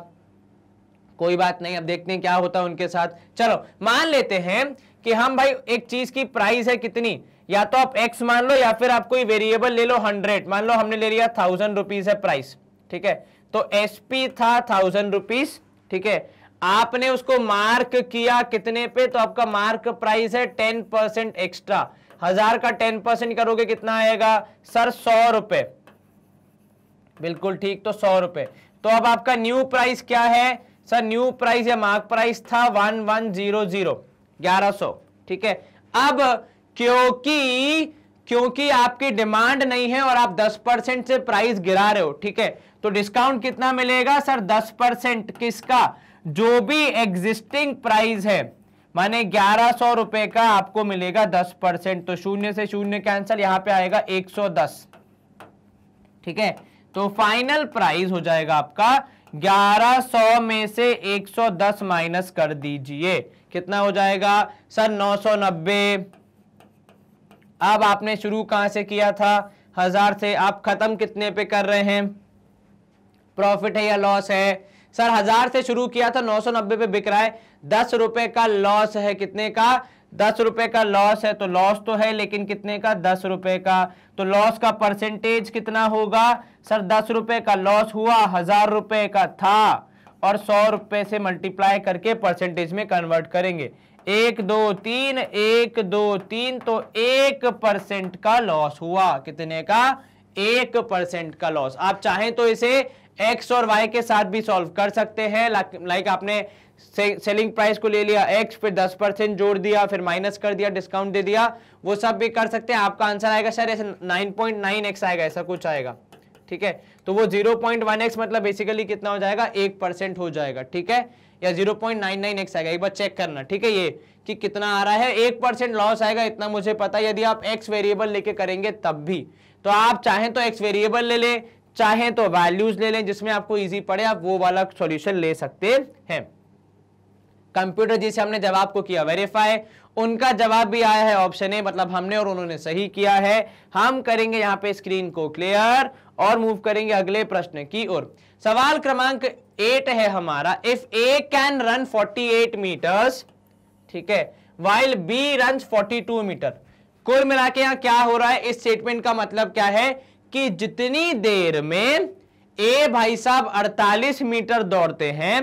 कोई बात नहीं अब देखते हैं क्या होता है उनके साथ चलो मान लेते हैं कि हम भाई एक चीज की प्राइस है कितनी या तो आप x मान लो या फिर आप कोई वेरिएबल ले लो हंड्रेड मान लो हमने ले लिया थाउजेंड रुपीज है प्राइस ठीक है तो एस पी था थाउजेंड रुपीज ठीक है आपने उसको मार्क किया कितने पे तो आपका मार्क प्राइस है टेन परसेंट एक्स्ट्रा हजार का टेन परसेंट करोगे कितना आएगा सर सौ रुपए बिल्कुल ठीक तो सौ रुपए तो अब आपका न्यू प्राइस क्या है सर न्यू प्राइस या मार्क प्राइस था वन वन जीरो जीरो ग्यारह सौ ठीक है अब क्योंकि क्योंकि आपकी डिमांड नहीं है और आप 10 परसेंट से प्राइस गिरा रहे हो ठीक है तो डिस्काउंट कितना मिलेगा सर 10 परसेंट किसका जो भी एग्जिस्टिंग प्राइस है माने ग्यारह सौ रुपए का आपको मिलेगा 10 परसेंट तो शून्य से शून्य कैंसिल यहां पे आएगा 110 ठीक है तो फाइनल प्राइस हो जाएगा आपका 1100 में से 110 माइनस कर दीजिए कितना हो जाएगा सर नौ अब आपने शुरू कहां से किया था हज़ार से आप ख़त्म कितने पे कर रहे हैं प्रॉफिट है या लॉस है सर हज़ार से शुरू किया था नौ सौ नब्बे पे बिक रहा है दस रुपए का लॉस है कितने का दस रुपए का लॉस है तो लॉस तो है लेकिन कितने का दस रुपए का तो लॉस का परसेंटेज कितना होगा सर दस रुपए का लॉस हुआ हज़ार रुपए का था और सौ रुपए से मल्टीप्लाई करके परसेंटेज में कन्वर्ट करेंगे एक दो तीन एक दो तीन तो एक परसेंट का लॉस हुआ कितने का एक परसेंट का लॉस आप चाहें तो इसे एक्स और वाई के साथ भी सॉल्व कर सकते हैं लाइक आपने से, सेलिंग प्राइस को ले लिया एक्स फिर दस परसेंट जोड़ दिया फिर माइनस कर दिया डिस्काउंट दे दिया वो सब भी कर सकते हैं आपका आंसर आएगा सर ऐसे नाइन पॉइंट नाइन एक्स आएगा ऐसा कुछ आएगा ठीक है तो वो जीरो पॉइंट वन एक्स मतलब बेसिकली कितना हो जाएगा एक परसेंट हो जाएगा ठीक है या zero point nine nine x आएगा एक बार चेक करना ठीक है ये कि कितना आ रहा है एक परसेंट लॉस आएगा इतना मुझे पता यदि आप एक्स वेरिएबल लेके करेंगे तब भी तो आप चाहें तो एक्स वेरिएबल ले लें चाहें तो वैल्यूज ले लें जिसमें आपको ईजी पड़े आप वो वाला सॉल्यूशन ले सकते हैं कंप्यूटर जिसे हमने जवाब को किया वेरीफाई उनका जवाब भी आया है ऑप्शन ए मतलब हमने और उन्होंने सही किया है हम करेंगे यहाँ पे स्क्रीन को क्लियर और मूव करेंगे अगले प्रश्न की ओर सवाल क्रमांक एट है हमारा if A can run 48 metres ठीक है वाइल बी रन 42 मीटर कुल मिला के यहां क्या हो रहा है इस स्टेटमेंट का मतलब क्या है कि जितनी देर में ए भाई साहब 48 मीटर दौड़ते हैं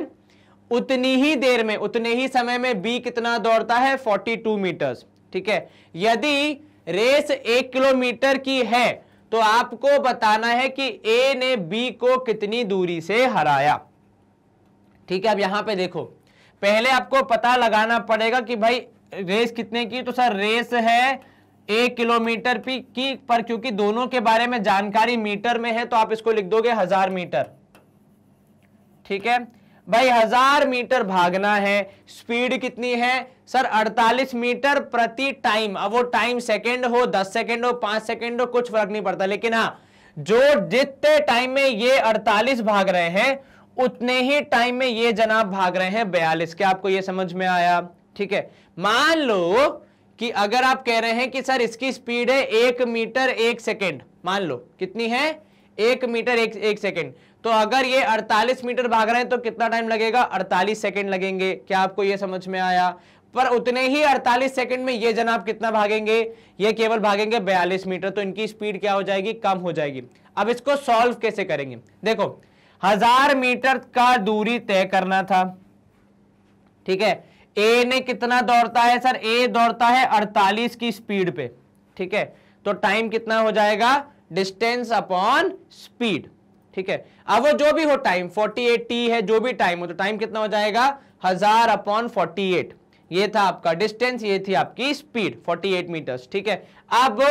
उतनी ही देर में उतने ही समय में बी कितना दौड़ता है 42 मीटर्स ठीक है यदि रेस एक किलोमीटर की है तो आपको बताना है कि ए ने बी को कितनी दूरी से हराया ठीक है अब यहां पे देखो पहले आपको पता लगाना पड़ेगा कि भाई रेस कितने की तो सर रेस है एक किलोमीटर पी की पर क्योंकि दोनों के बारे में जानकारी मीटर में है तो आप इसको लिख दोगे हजार मीटर ठीक है भाई हजार मीटर भागना है स्पीड कितनी है सर 48 मीटर प्रति टाइम अब वो टाइम सेकंड हो 10 सेकंड हो 5 सेकंड हो कुछ फर्क नहीं पड़ता लेकिन हाँ जो जितने टाइम में ये 48 भाग रहे हैं उतने ही टाइम में ये जनाब भाग रहे हैं बयालीस क्या आपको ये समझ में आया ठीक है मान लो कि अगर आप कह रहे हैं कि सर इसकी स्पीड है एक मीटर एक सेकेंड मान लो कितनी है एक मीटर एक, एक सेकेंड तो अगर ये 48 मीटर भाग रहे हैं तो कितना टाइम लगेगा 48 सेकंड लगेंगे क्या आपको ये समझ में आया पर उतने ही 48 सेकंड में ये जनाब कितना भागेंगे ये केवल भागेंगे 42 मीटर तो इनकी स्पीड क्या हो जाएगी कम हो जाएगी अब इसको सॉल्व कैसे करेंगे देखो हजार मीटर का दूरी तय करना था ठीक है ए ने कितना दौड़ता है सर ए दौड़ता है 48 की स्पीड पे ठीक है तो टाइम कितना हो जाएगा डिस्टेंस अपॉन स्पीड ठीक है अब वो जो भी हो टाइम 48 टी है जो भी टाइम हो तो टाइम कितना हो जाएगा हजार अपॉन 48 ये था आपका डिस्टेंस ये थी आपकी स्पीड 48 मीटर्स ठीक है अब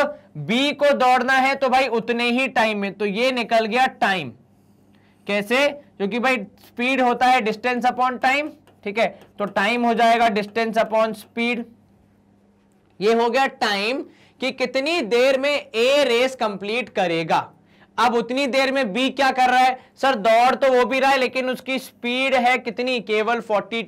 बी को दौड़ना है तो भाई उतने ही टाइम में तो ये निकल गया टाइम कैसे क्योंकि भाई स्पीड होता है डिस्टेंस अपॉन टाइम ठीक है तो टाइम हो जाएगा डिस्टेंस अपॉन स्पीड ये हो गया टाइम कि कितनी देर में ए रेस कंप्लीट करेगा अब उतनी देर में बी क्या कर रहा है सर दौड़ तो वो भी रहा है लेकिन उसकी स्पीड है कितनी केवल 42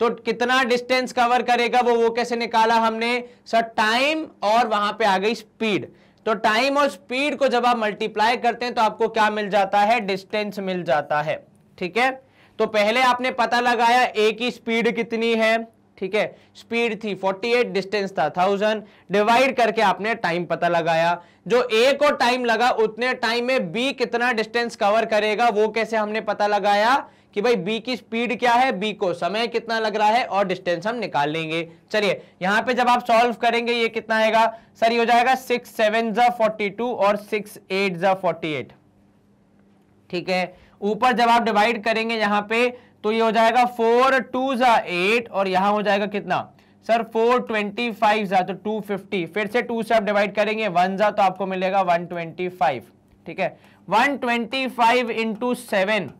तो कितना डिस्टेंस कवर करेगा वो वो कैसे निकाला हमने सर टाइम और वहां पे आ गई स्पीड तो टाइम और स्पीड को जब आप मल्टीप्लाई करते हैं तो आपको क्या मिल जाता है डिस्टेंस मिल जाता है ठीक है तो पहले आपने पता लगाया ए की स्पीड कितनी है ठीक है स्पीड थी 48 डिस्टेंस था थाउजेंड डिवाइड करके आपने टाइम पता लगाया जो ए को टाइम लगा उतने टाइम में बी कितना डिस्टेंस कवर करेगा वो कैसे हमने पता लगाया कि भाई बी की स्पीड क्या है बी को समय कितना लग रहा है और डिस्टेंस हम निकाल लेंगे चलिए यहां पे जब आप सॉल्व करेंगे ये कितना आएगा सर ये हो जाएगा सिक्स सेवन जा फोर्टी टू और सिक्स एट जा फोर्टी एट ठीक है ऊपर जब आप डिवाइड करेंगे यहां पे तो ये हो जाएगा फोर टू ज़ा एट और यहां हो जाएगा कितना सर फोर ट्वेंटी फाइव ज़ा तो टू फिफ्टी फिर से टू से आप डिवाइड करेंगे वन ज़ा तो आपको मिलेगा वन ट्वेंटी फाइव ठीक है one twenty five into seven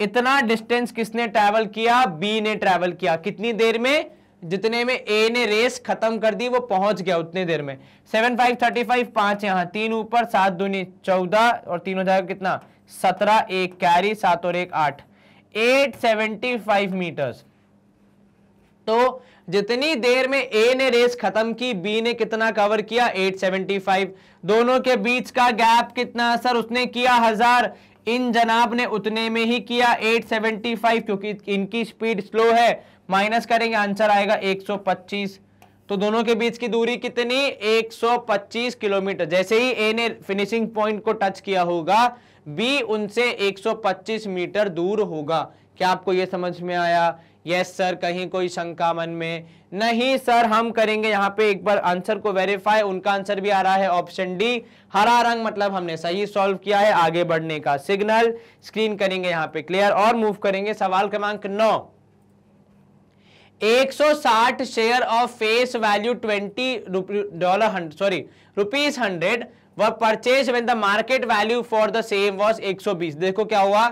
इतना डिस्टेंस किसने ट्रैवल किया बी ने ट्रैवल किया कितनी देर में जितने में ए ने रेस खत्म कर दी वो पहुंच गया उतने देर में सेवन फाइव थर्टी फाइव पांच यहां तीन ऊपर सात दूनी चौदह और तीन हो जाएगा कितना सत्रह एक कैरी सात और एक आठ 875 मीटर्स तो जितनी देर में ए ने रेस खत्म की बी ने कितना कवर किया 875 दोनों के बीच का गैप कितना सर उसने किया हजार इन जनाब ने उतने में ही किया 875 क्योंकि इनकी स्पीड स्लो है माइनस करेंगे आंसर आएगा 125 तो दोनों के बीच की दूरी कितनी 125 किलोमीटर जैसे ही ए ने फिनिशिंग पॉइंट को टच किया होगा बी उनसे 125 मीटर दूर होगा क्या आपको यह समझ में आया यस सर कहीं कोई शंका मन में नहीं सर हम करेंगे यहाँ पे एक बार आंसर को वेरीफाई उनका आंसर भी आ रहा है ऑप्शन डी हरा रंग मतलब हमने सही सॉल्व किया है आगे बढ़ने का सिग्नल स्क्रीन करेंगे यहाँ पे क्लियर और मूव करेंगे सवाल क्रमांक नौ 160 share of face value 20 dollar sorry rupees hundred वह purchase when the market value for the same was 120 देखो क्या हुआ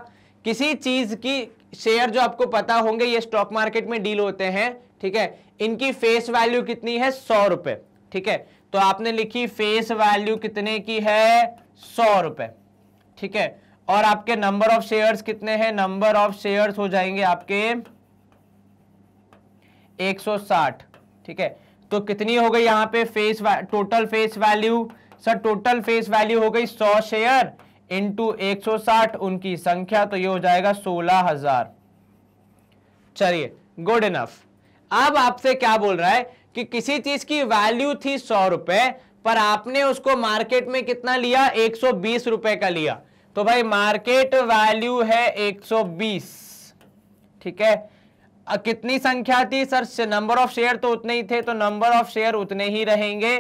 किसी चीज की शेयर जो आपको पता होंगे ये स्टॉक मार्केट में डील होते हैं ठीक है इनकी फेस वैल्यू कितनी है सौ रुपए ठीक है तो आपने लिखी फेस वैल्यू कितने की है सौ रुपए ठीक है और आपके नंबर ऑफ शेयर्स कितने हैं नंबर ऑफ शेयर्स हो जाएंगे आपके 160 ठीक है तो कितनी हो गई यहां पे face total face value sir total face value हो गई सौ शेयर इंटू एक उनकी संख्या तो ये हो जाएगा सोलह हजार चलिए गुड इनफ अब आपसे क्या बोल रहा है कि किसी चीज की वैल्यू थी सौ रुपए पर आपने उसको मार्केट में कितना लिया एक सौ बीस रुपए का लिया तो भाई मार्केट वैल्यू है 120 ठीक है कितनी संख्या थी सर नंबर ऑफ शेयर तो उतने ही थे तो नंबर ऑफ शेयर उतने ही रहेंगे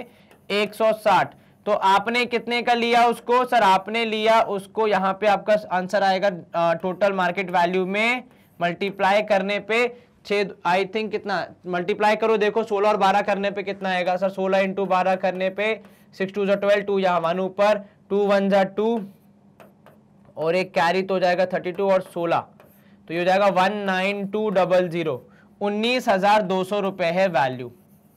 160 तो आपने कितने का लिया उसको सर आपने लिया उसको यहाँ पे आपका आंसर आएगा टोटल मार्केट वैल्यू में मल्टीप्लाई करने पे छः आई थिंक कितना मल्टीप्लाई करो देखो सोलह और बारह करने पे कितना आएगा सर सोलह इंटू बारह करने पे सिक्स टू ज़ा ट्वेल्व टू यहाँ वन ऊपर टू वन ज़ा टू और एक कैरी तो हो जाएगा थर्टी टू और सोलह तो ये हो जाएगा one nine two double zero उन्नीस हज़ार दो सौ रुपये है वैल्यू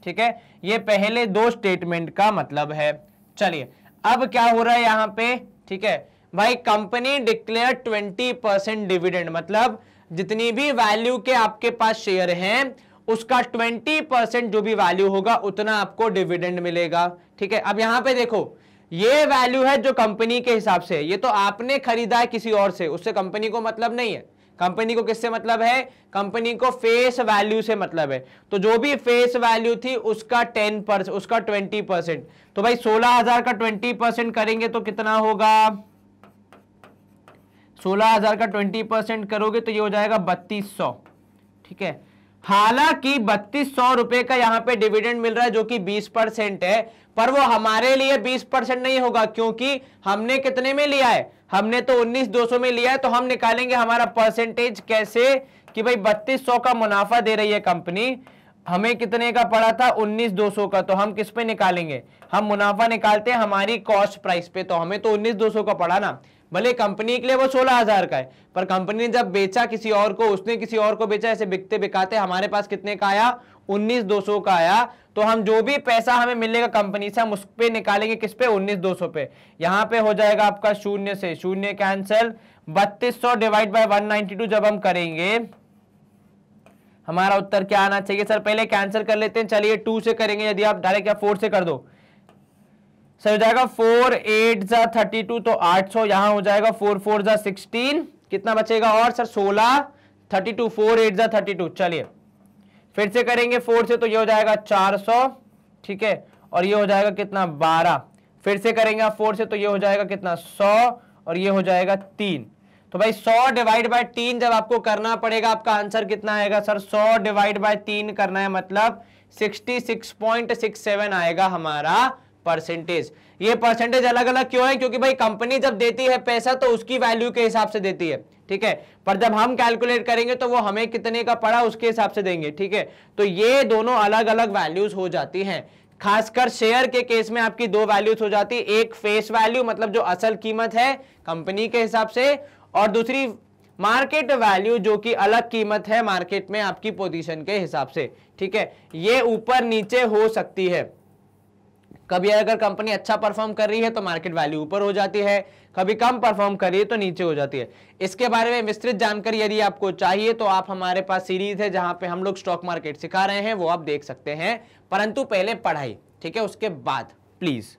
ठीक है ये पहले दो स्टेटमेंट का मतलब है चलिए अब क्या हो रहा है यहां पे ठीक है भाई company declare twenty percent dividend मतलब जितनी भी वैल्यू के आपके पास शेयर हैं उसका ट्वेंटी परसेंट जो भी वैल्यू होगा उतना आपको डिविडेंड मिलेगा ठीक है अब यहां पे देखो ये वैल्यू है जो कंपनी के हिसाब से ये तो आपने खरीदा है किसी और से उससे कंपनी को मतलब नहीं है कंपनी को किससे मतलब है कंपनी को फेस वैल्यू से मतलब है तो जो भी फेस वैल्यू थी उसका टेन परसेंट उसका ट्वेंटी परसेंट तो भाई सोलह हजार का ट्वेंटी परसेंट करेंगे तो कितना होगा सोलह हजार का ट्वेंटी परसेंट करोगे तो ये हो जाएगा बत्तीस सौ ठीक है हालांकि बत्तीस सौ रुपए का यहां पे डिविडेंड मिल रहा है जो कि बीस परसेंट है पर वो हमारे लिए बीस परसेंट नहीं होगा क्योंकि हमने कितने में लिया है हमने तो 19,200 में लिया है तो हम निकालेंगे हमारा परसेंटेज कैसे कि भाई 3200 का मुनाफा दे रही है कंपनी हमें कितने का पड़ा था 19,200 का तो हम किस पे निकालेंगे हम मुनाफा निकालते हैं हमारी कॉस्ट प्राइस पे तो हमें तो 19,200 का पड़ा ना भले कंपनी के लिए वो 16,000 का है पर कंपनी ने जब बेचा किसी और को उसने किसी और को बेचा ऐसे बिकते बिकाते हमारे पास कितने का आया उन्नीस दो सौ का आया तो हम जो भी पैसा हमें मिलेगा कंपनी से हम उस पर निकालेंगे किस पे उन्नीस दो सौ पे यहाँ पे हो जाएगा आपका शून्य से शून्य कैंसिल बत्तीस सौ divide by one ninety two जब हम करेंगे हमारा उत्तर क्या आना चाहिए सर पहले कैंसिल कर लेते हैं चलिए टू से करेंगे यदि आप डायरेक्ट या फोर से कर दो सर हो जाएगा फोर एट जा थर्टी टू तो आठ सौ यहां हो जाएगा फोर फोर जा सिक्सटीन कितना बचेगा और सर सोलह थर्टी टू फोर एट जा थर्टी टू चलिए फिर से करेंगे फोर से तो ये हो जाएगा चार सौ ठीक है और ये हो जाएगा कितना बारह फिर से करेंगे आप फोर से तो ये हो जाएगा कितना सौ और ये हो जाएगा तीन तो भाई सौ डिवाइड बाय तीन जब आपको करना पड़ेगा आपका आंसर कितना आएगा सर सौ डिवाइड बाय तीन करना है मतलब sixty six point six seven आएगा हमारा परसेंटेज ये परसेंटेज अलग अलग क्यों है क्योंकि भाई कंपनी जब देती है पैसा तो उसकी वैल्यू के हिसाब से देती है ठीक है पर जब हम कैलकुलेट करेंगे तो वो हमें कितने का पड़ा उसके हिसाब से देंगे ठीक है तो ये दोनों अलग अलग वैल्यूज हो जाती हैं खासकर शेयर के केस में आपकी दो वैल्यूज हो जाती है एक फेस वैल्यू मतलब जो असल कीमत है कंपनी के हिसाब से और दूसरी मार्केट वैल्यू जो कि अलग कीमत है मार्केट में आपकी पोजीशन के हिसाब से ठीक है ये ऊपर नीचे हो सकती है कभी अगर कंपनी अच्छा परफॉर्म कर रही है तो मार्केट वैल्यू ऊपर हो जाती है कभी कम परफॉर्म कर रही है तो नीचे हो जाती है इसके बारे में विस्तृत जानकारी यदि आपको चाहिए तो आप हमारे पास सीरीज है जहां पे हम लोग स्टॉक मार्केट सिखा रहे हैं वो आप देख सकते हैं परंतु पहले पढ़ाई ठीक है उसके बाद प्लीज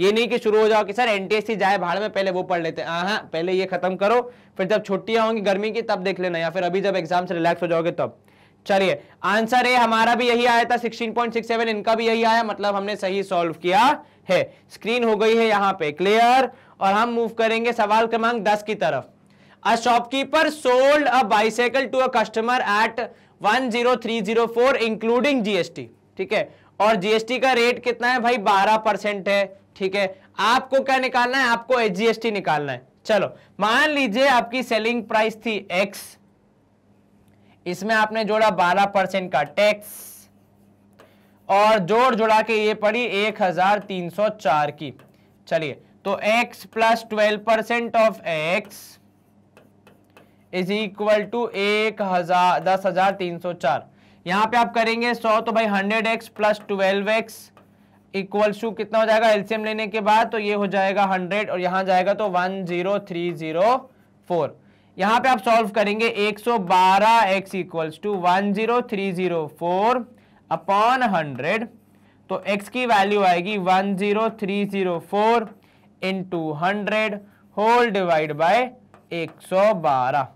ये नहीं कि शुरू हो जाओ कि सर एनटीएससी जाए भाड़ में पहले वो पढ़ लेते हैं हाँ पहले ये खत्म करो फिर जब छुट्टियां होंगी गर्मी की तब देख लेना या फिर अभी जब एग्जाम से रिलैक्स हो जाओगे तब चलिए आंसर है हमारा भी यही आया था 16.67 इनका भी यही आया मतलब हमने सही सॉल्व किया है स्क्रीन हो गई है यहां पे क्लियर और हम मूव करेंगे सवाल क्रमांक 10 की तरफ a shopkeeper sold a bicycle to a customer at 10304 including GST ठीक है और जीएसटी का रेट कितना है भाई 12 परसेंट है ठीक है आपको क्या निकालना है आपको जीएसटी निकालना है चलो मान लीजिए आपकी सेलिंग प्राइस थी एक्स इसमें आपने जोड़ा बारह परसेंट का टैक्स और जोड़ जोड़ा के ये पड़ी एक हजार तीन सौ चार की चलिए तो x plus twelve percent of x is equal to एक हजार दस हजार तीन सौ चार यहां पे आप करेंगे सौ तो भाई hundred x plus twelve x equal to कितना हो जाएगा एलसीएम लेने के बाद तो ये हो जाएगा हंड्रेड और यहां जाएगा तो one zero three zero four यहां पे आप सॉल्व करेंगे 112x सौ बारह x equals to one zero three zero four upon hundred तो x की वैल्यू आएगी one zero three zero four two hundred whole divide by एक सौ बारह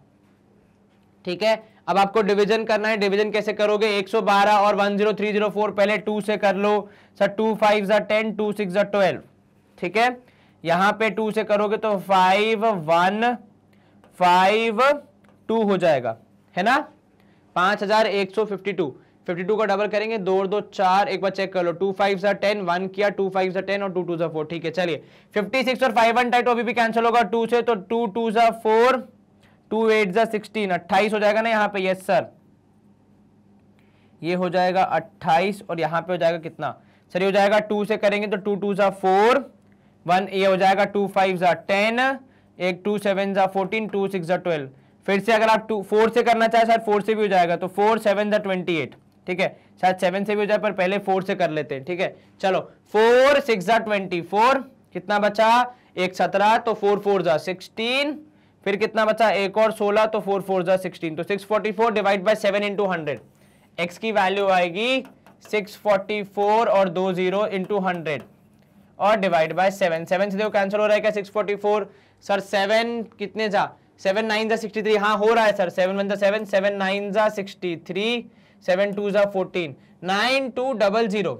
ठीक है अब आपको डिवीजन करना है डिवीजन कैसे करोगे 112 और 10304 पहले 2 से कर लो सर टू फाइव सा टेन टू सिक्स ट्वेल्व ठीक है यहाँ पे 2 से करोगे तो 5 1 फाइव टू हो जाएगा है ना पांच हजार एक सौ फिफ्टी टू फिफ्टी टू का डबल करेंगे दो और दो चार एक बार चेक कर लो टू फाइव सा टेन वन किया टू फाइव सा टेन और टू टू सा फोर ठीक है चलिए फिफ्टी सिक्स और फाइव वन टाइट तो अभी भी कैंसिल होगा टू से तो टू टू सा फोर टू एट सा सिक्सटीन अट्ठाईस हो जाएगा ना यहाँ पे यस सर ये हो जाएगा अट्ठाईस और यहाँ पे हो जाएगा कितना सर ये हो जाएगा टू से करेंगे तो टू टू सा फोर वन ये हो जाएगा टू फाइव सा टेन एक टू सेवन ज़ा फोर्टीन टू सिक्स ज़ा ट्वेल्व फिर से अगर आप टू फोर से करना चाहें शायद फोर से भी हो जाएगा तो फोर सेवन ज़ा ट्वेंटी एट ठीक है शायद सेवन से भी हो जाए पर पहले फोर से कर लेते हैं ठीक है चलो फोर सिक्स ज़ा ट्वेंटी फोर कितना बचा एक सत्रह तो फोर फोर ज़ा सिक्सटीन फिर कितना बचा एक और सोलह तो फोर फोर ज़ा सिक्सटीन तो six forty four divide by seven into hundred x की वैल्यू आएगी सिक्स फोर्टी फोर और दो जीरो इंटू हंड्रेड और डिवाइड बाय सेवन सेवन से देखो कैंसिल हो रहा है क्या six forty four sir seven कितने जा सेवन नाइन जा सिक्सटी थ्री हाँ हो रहा है सर सेवन वन जा सेवन सेवन नाइन जा सिक्सटी थ्री सेवन टू जा fourteen nine two double zero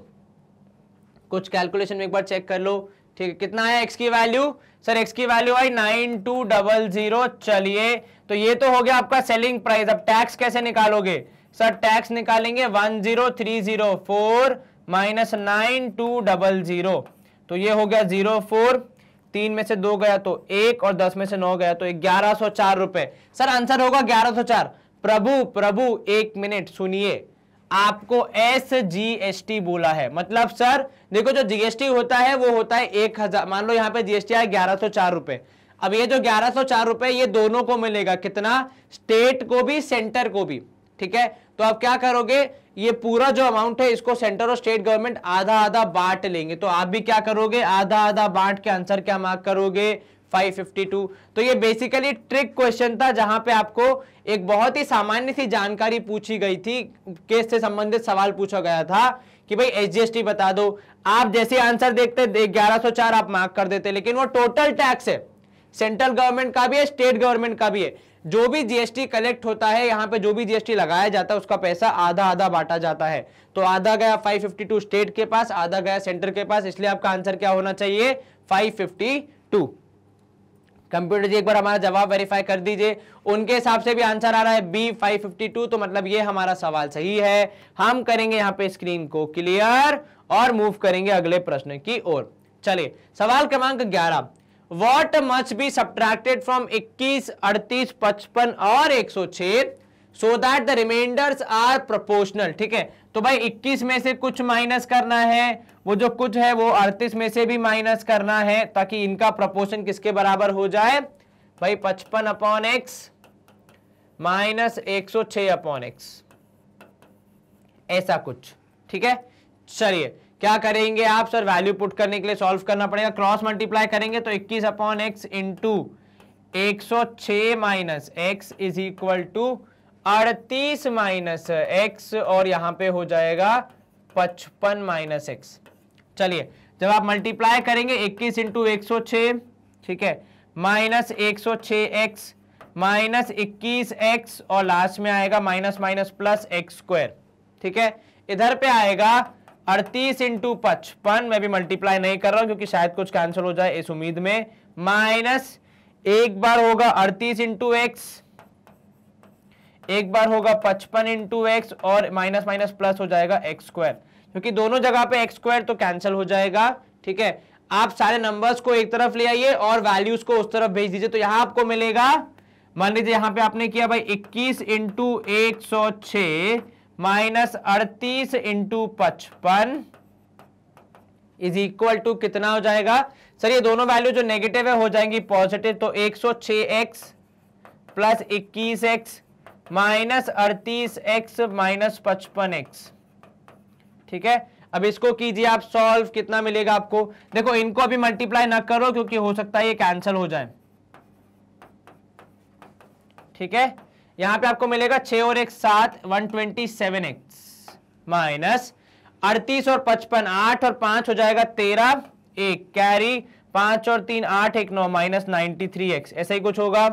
कुछ कैलकुलेशन में एक बार चेक कर लो ठीक है कितना है एक्स की वैल्यू सर एक्स की वैल्यू आई नाइन टू डबल जीरो चलिए तो ये तो हो गया आपका सेलिंग प्राइस अब टैक्स कैसे निकालोगे सर टैक्स निकालेंगे one zero three zero four minus nine two double zero तो ये हो गया जीरो फोर तीन में से दो गया तो एक और दस में से नौ गया तो ग्यारह सौ चार रुपए सर आंसर होगा ग्यारह सौ चार प्रभु प्रभु एक मिनट सुनिए आपको एस जी एस टी बोला है मतलब सर देखो जो जीएसटी होता है वो होता है एक हजार मान लो यहाँ पे जीएसटी आया ग्यारह सौ चार रुपए अब ये जो ग्यारह सौ चार रुपए ये दोनों को मिलेगा कितना स्टेट को भी सेंटर को भी ठीक है तो आप क्या करोगे ये पूरा जो अमाउंट है इसको सेंटर और स्टेट गवर्नमेंट आधा आधा बांट लेंगे तो आप भी क्या करोगे आधा आधा बांट के आंसर क्या मार्क करोगे 552 तो ये बेसिकली ट्रिक क्वेश्चन था जहां पे आपको एक बहुत ही सामान्य सी जानकारी पूछी गई थी केस से संबंधित सवाल पूछा गया था कि भाई एसजीएसटी बता दो आप जैसे आंसर देखते ग्यारह आप मार्क कर देते लेकिन वो टोटल टैक्स है सेंट्रल गवर्नमेंट का भी है स्टेट गवर्नमेंट का भी है जो भी जीएसटी कलेक्ट होता है यहाँ पे जो भी जीएसटी लगाया जाता है उसका पैसा आधा आधा बांटा जाता है तो आधा गया 552 स्टेट के पास आधा गया सेंटर के पास इसलिए आपका आंसर क्या होना चाहिए 552 कंप्यूटर जी एक बार हमारा जवाब वेरीफाई कर दीजिए उनके हिसाब से भी आंसर आ रहा है बी फाइव तो मतलब ये हमारा सवाल सही है हम करेंगे यहाँ पे स्क्रीन को क्लियर और मूव करेंगे अगले प्रश्न की ओर चलिए सवाल क्रमांक ग्यारह what much be subtracted from 21, 38, 55 और 106 so that the remainder are proportional ठीक है तो भाई 21 में से कुछ माइनस करना है वो जो कुछ है वो 38 में से भी माइनस करना है ताकि इनका प्रपोर्शन किसके बराबर हो जाए भाई 55 अपॉन एक्स माइनस एक सौ अपॉन एक्स ऐसा कुछ ठीक है चलिए क्या करेंगे आप सर वैल्यू पुट करने के लिए सॉल्व करना पड़ेगा क्रॉस मल्टीप्लाई करेंगे तो 21 अपॉन एक्स इंटू एक सौ छ minus x is equal to अड़तीस माइनस एक्स और यहां पे हो जाएगा पचपन माइनस एक्स चलिए जब आप मल्टीप्लाई करेंगे इक्कीस इंटू एक सौ छः ठीक है माइनस एक सौ छः एक्स माइनस इक्कीस एक्स और लास्ट में आएगा minus minus plus x square ठीक है इधर पे आएगा अड़तीस इंटू पचपन मैं भी मल्टीप्लाई नहीं कर रहा हूं क्योंकि शायद कुछ कैंसिल हो जाए इस उम्मीद में माइनस एक बार होगा अड़तीस इंटू एक्स एक बार होगा पचपन इंटू एक्स और माइनस माइनस प्लस हो जाएगा एक्स स्क्वायर क्योंकि दोनों जगह पे एक्स स्क्वायर तो कैंसिल हो जाएगा ठीक है आप सारे नंबर्स को एक तरफ ले आइए और वैल्यूज को उस तरफ भेज दीजिए तो यहां आपको मिलेगा मान लीजिए यहां पे आपने किया भाई 21 इंटू एक सौ माइनस अड़तीस इंटू पचपन इज इक्वल टू कितना हो जाएगा सर ये दोनों वैल्यू जो नेगेटिव है हो जाएंगी पॉजिटिव तो 106x प्लस एक्स माइनस अड़तीस एक्स माइनस पचपन एक्स ठीक है अब इसको कीजिए आप सॉल्व कितना मिलेगा आपको देखो इनको अभी मल्टीप्लाई ना करो क्योंकि हो सकता है ये कैंसिल हो जाए ठीक है यहां पे आपको मिलेगा छह और एक सात one twenty seven x minus अड़तीस और पचपन आठ और पांच हो जाएगा तेरह एक कैरी पांच और तीन आठ एक नौ माइनस नाइनटी थ्री एक्स ऐसा ही कुछ होगा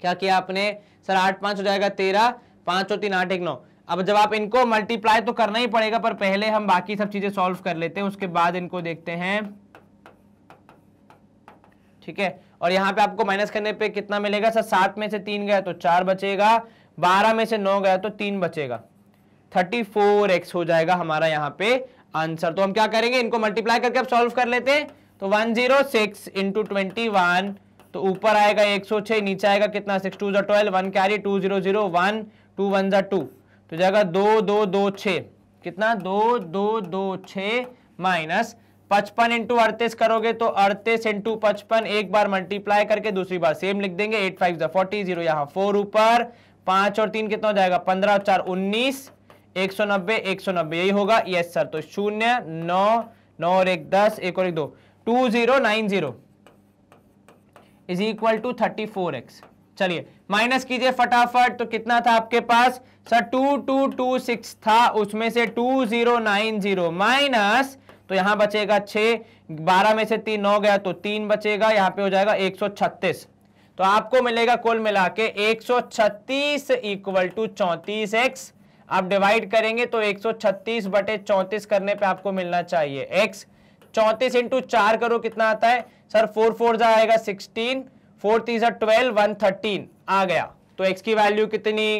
क्या किया आपने सर आठ पांच हो जाएगा तेरह पांच और तीन आठ एक नौ अब जब आप इनको मल्टीप्लाई तो करना ही पड़ेगा पर पहले हम बाकी सब चीजें सॉल्व कर लेते हैं उसके बाद इनको देखते हैं ठीक है और यहाँ पे आपको माइनस करने पे कितना मिलेगा सर सात में से तीन गया तो चार बचेगा बारह में से नौ गया तो तीन बचेगा थर्टी फोर एक्स हो जाएगा हमारा यहाँ पे आंसर तो हम क्या करेंगे इनको मल्टीप्लाई करके आप सॉल्व कर लेते हैं तो one zero six into twenty one तो ऊपर आएगा एक सौ छह नीचे आएगा कितना सिक्स टू जो ट्वेल्व वन क्या two zero zero one two one जो टू तो जाएगा दो दो दो छ कितना दो दो दो छ माइनस पचपन इंटू अड़तीस करोगे तो अड़तीस इंटू पचपन एक बार मल्टीप्लाई करके दूसरी बार सेम लिख देंगे एट फाइव फोर्टी जीरो यहाँ फोर ऊपर पांच और तीन कितना हो जाएगा पंद्रह और चार उन्नीस एक सौ नब्बे एक सौ नब्बे यही होगा यस सर तो शून्य नौ नौ और एक दस एक और एक दो two zero nine zero is equal to thirty four x चलिए माइनस कीजिए फटाफट तो कितना था आपके पास sir two two two six था उसमें से two zero nine zero minus तो यहां बचेगा छह बारह में से तीन नौ गया तो तीन बचेगा यहां पे हो जाएगा एक सौ छत्तीस तो आपको मिलेगा कुल मिला के एक सौ छत्तीस इक्वल टू चौतीस एक्स आप डिवाइड करेंगे तो एक सौ छत्तीस बटे चौंतीस करने पे आपको मिलना चाहिए एक्स चौतीस इंटू चार करो कितना आता है सर फोर फोर जाएगा आएगा सिक्सटीन फोर तीस ट्वेल्व वन थर्टीन आ गया तो एक्स की वैल्यू कितनी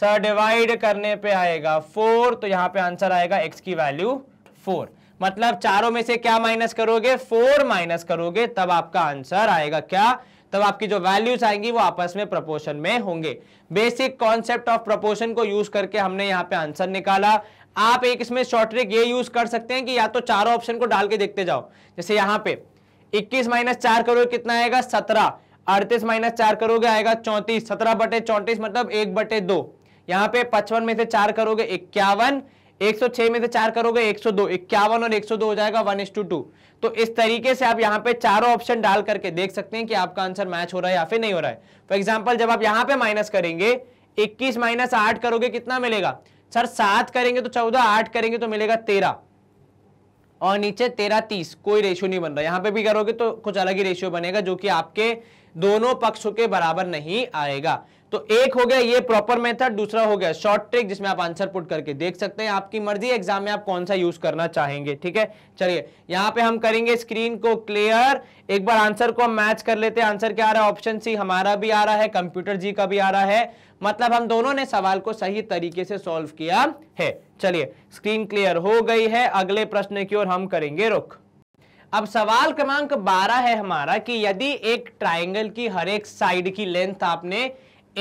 सर डिवाइड करने पे आएगा फोर तो यहाँ पे आंसर आएगा एक्स की वैल्यू फोर मतलब चारों में से क्या माइनस करोगे फोर माइनस करोगे तब आपका आंसर आएगा क्या तब आपकी जो वैल्यूज आएंगी वो आपस में प्रपोर्शन में होंगे बेसिक कॉन्सेप्ट ऑफ प्रपोर्शन को यूज करके हमने यहाँ पे आंसर निकाला आप एक इसमें शॉर्ट ट्रिक ये यूज कर सकते हैं कि या तो चारों ऑप्शन को डाल के देखते जाओ जैसे यहाँ पे 21 माइनस चार करोगे कितना आएगा 17 अड़तीस माइनस चार करोगे आएगा चौंतीस सत्रह बटे चौंतीस मतलब एक बटे दो यहाँ पे पचपन में से चार करोगे इक्यावन 106 में से चार करोगे 102 सौ इक्यावन और 102 हो जाएगा वन इस टू टू तो इस तरीके से आप यहाँ पे चारों ऑप्शन डाल करके देख सकते हैं कि आपका आंसर मैच हो रहा है या फिर नहीं हो रहा है फॉर एग्जाम्पल जब आप यहाँ पे माइनस करेंगे इक्कीस माइनस आठ करोगे कितना मिलेगा सर सात करेंगे तो चौदह आठ करेंगे तो मिलेगा तेरह और नीचे तेरह तीस कोई रेशियो नहीं बन रहा यहाँ पे भी करोगे तो कुछ अलग ही रेशियो बनेगा जो कि आपके दोनों पक्षों के बराबर नहीं आएगा तो एक हो गया ये प्रॉपर मेथड दूसरा हो गया शॉर्ट ट्रिक जिसमें आप आंसर पुट करके देख सकते हैं आपकी मर्जी एग्जाम में आप कौन सा यूज करना चाहेंगे ठीक है चलिए यहां पे हम करेंगे स्क्रीन को क्लियर एक बार आंसर को हम मैच कर लेते हैं आंसर क्या आ रहा है ऑप्शन सी हमारा भी आ रहा है कंप्यूटर जी का भी आ रहा है मतलब हम दोनों ने सवाल को सही तरीके से सॉल्व किया है चलिए स्क्रीन क्लियर हो गई है अगले प्रश्न की ओर हम करेंगे रुख अब सवाल क्रमांक 12 है हमारा कि यदि एक ट्राइंगल की हर एक साइड की लेंथ आपने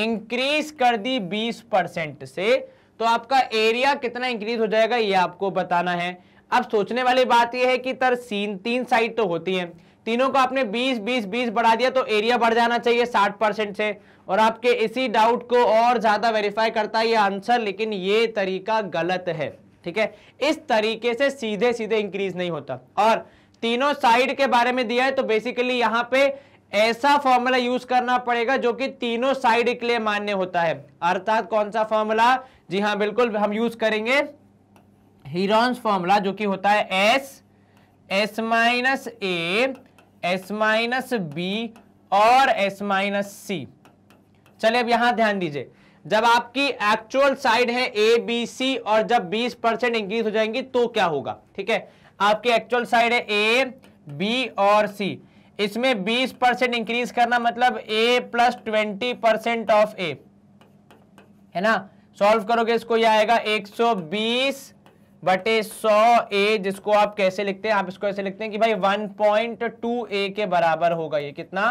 इंक्रीज कर दी 20 परसेंट से तो आपका एरिया कितना इंक्रीज हो जाएगा ये आपको बताना है अब सोचने वाली बात ये है कि तर सीन तीन साइड तो होती है तीनों को आपने 20 20 20 बढ़ा दिया तो एरिया बढ़ जाना चाहिए 60 परसेंट से और आपके इसी डाउट को और ज़्यादा वेरीफाई करता है ये आंसर लेकिन ये तरीका गलत है ठीक है इस तरीके से सीधे सीधे इंक्रीज नहीं होता और तीनों साइड के बारे में दिया है तो बेसिकली यहाँ पे ऐसा फॉर्मूला यूज करना पड़ेगा जो कि तीनों साइड के लिए मान्य होता है अर्थात कौन सा फॉर्मूला जी हाँ बिल्कुल हम यूज करेंगे हीरोन्स फॉर्मूला जो कि होता है s s minus a s minus b और एस माइनस सी चलिए अब यहां ध्यान दीजिए जब आपकी एक्चुअल साइड है ए बी सी और जब 20 परसेंट इंक्रीज हो जाएंगी तो क्या होगा ठीक है आपकी एक्चुअल साइड है ए बी और सी इसमें 20 परसेंट इंक्रीज करना मतलब a plus twenty percent of a है ना सॉल्व करोगे इसको यह आएगा 120 बटे सौ ए जिसको आप कैसे लिखते हैं आप इसको ऐसे लिखते हैं कि भाई 1.2 ए के बराबर होगा ये कितना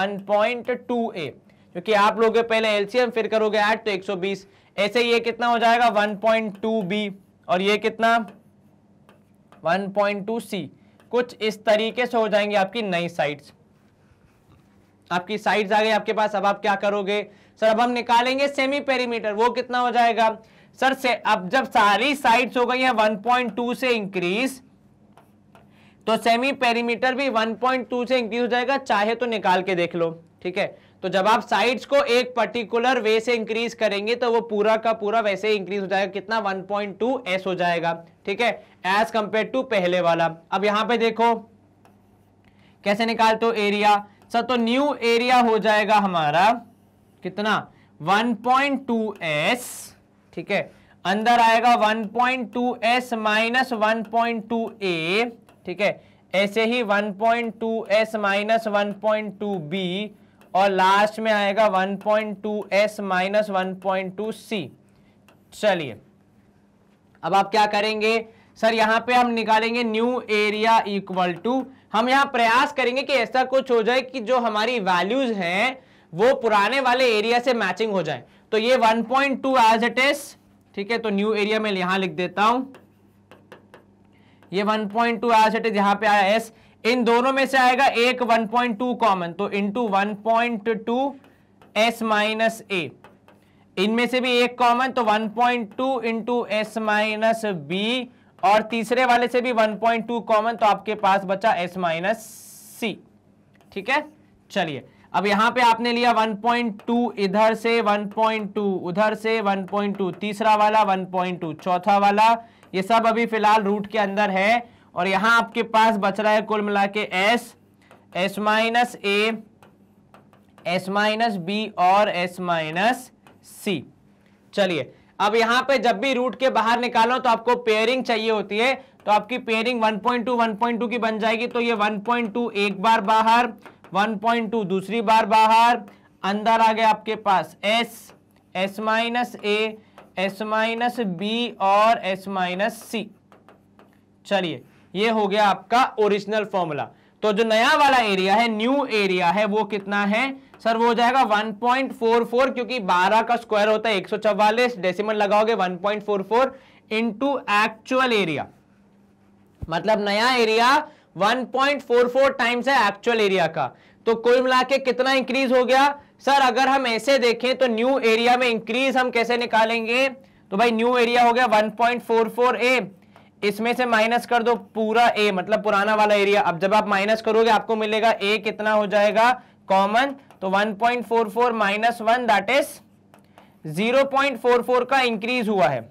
1.2 ए क्योंकि आप लोगे पहले एलसीएम फिर करोगे ऐड तो 120 ऐसे ये कितना हो जाएगा 1.2 बी और ये कितना 1.2 सी कुछ इस तरीके से हो जाएंगे आपकी नई साइट्स आपकी साइड्स आ गई आपके पास अब आप क्या करोगे सर अब हम निकालेंगे सेमी पेरीमीटर वो कितना हो जाएगा सर से अब जब सारी साइड्स हो गई हैं 1.2 से इंक्रीज तो सेमी पेरीमीटर भी 1.2 से इंक्रीज हो जाएगा चाहे तो निकाल के देख लो ठीक है तो जब आप साइड्स को एक पर्टिकुलर वे से इंक्रीज करेंगे तो वो पूरा का पूरा वैसे ही इंक्रीज हो जाएगा कितना 1.2 एस हो जाएगा ठीक है एज कंपेयर टू पहले वाला अब यहां पे देखो कैसे निकालते हो एरिया सर तो न्यू एरिया हो जाएगा हमारा कितना 1.2s ठीक है अंदर आएगा 1.2s माइनस 1.2a ठीक है ऐसे ही 1.2s माइनस 1.2b और लास्ट में आएगा 1.2s माइनस 1.2c चलिए अब आप क्या करेंगे सर यहाँ पे हम निकालेंगे न्यू एरिया इक्वल टू हम यहाँ प्रयास करेंगे कि ऐसा कुछ हो जाए कि जो हमारी वैल्यूज हैं वो पुराने वाले एरिया से मैचिंग हो जाए तो ये 1.2 point two as it is ठीक है तो न्यू एरिया में यहां लिख देता हूं ये 1.2 point two as it is यहां पे आया एस इन दोनों में से आएगा एक 1.2 कॉमन तो into one point two s minus a इनमें से भी एक कॉमन तो 1.2 point two into s minus b और तीसरे वाले से भी 1.2 कॉमन तो आपके पास बचा S माइनस सी ठीक है चलिए अब यहां पे आपने लिया 1.2 इधर से 1.2 उधर से 1.2 तीसरा वाला 1.2 चौथा वाला ये सब अभी फिलहाल रूट के अंदर है और यहां आपके पास बच रहा है कुल मिला के s s minus a s minus b और एस माइनस सी चलिए अब यहां पे जब भी रूट के बाहर निकालो तो आपको पेयरिंग चाहिए होती है तो आपकी पेयरिंग 1.2 1.2 की बन जाएगी तो ये 1.2 एक बार बाहर 1.2 दूसरी बार बाहर अंदर आ गया आपके पास S S minus a s minus b और एस माइनस सी चलिए ये हो गया आपका ओरिजिनल फॉर्मूला तो जो नया वाला एरिया है न्यू एरिया है वो कितना है सर वो हो जाएगा 1.44 क्योंकि 12 का स्क्वायर होता है एक डेसिमल लगाओगे 1.44 पॉइंट एक्चुअल एरिया मतलब नया एरिया 1.44 टाइम्स है एक्चुअल एरिया का तो कुल मिला के कितना इंक्रीज हो गया सर अगर हम ऐसे देखें तो न्यू एरिया में इंक्रीज हम कैसे निकालेंगे तो भाई न्यू एरिया हो गया 1.44 ए इसमें से माइनस कर दो पूरा ए मतलब पुराना वाला एरिया अब जब आप माइनस करोगे आपको मिलेगा ए कितना हो जाएगा कॉमन तो 1.44 minus one that is four का इंक्रीज हुआ है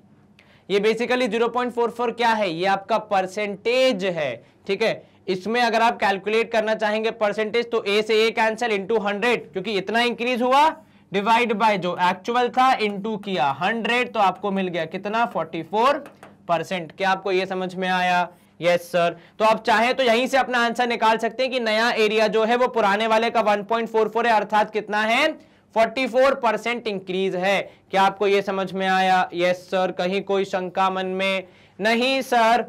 ये बेसिकली 0.44 क्या है ये आपका परसेंटेज है ठीक है इसमें अगर आप कैलकुलेट करना चाहेंगे परसेंटेज तो ए से ए कैंसिल इंटू हंड्रेड क्योंकि इतना इंक्रीज हुआ डिवाइड बाय जो एक्चुअल था इंटू किया हंड्रेड तो आपको मिल गया कितना फोर्टी फोर परसेंट क्या आपको ये समझ में आया यस yes, सर तो आप चाहें तो यहीं से अपना आंसर निकाल सकते हैं कि नया एरिया जो है वो पुराने वाले का 1.44 है अर्थात कितना है 44 परसेंट इंक्रीज है क्या आपको ये समझ में आया यस yes, सर कहीं कोई शंका मन में नहीं सर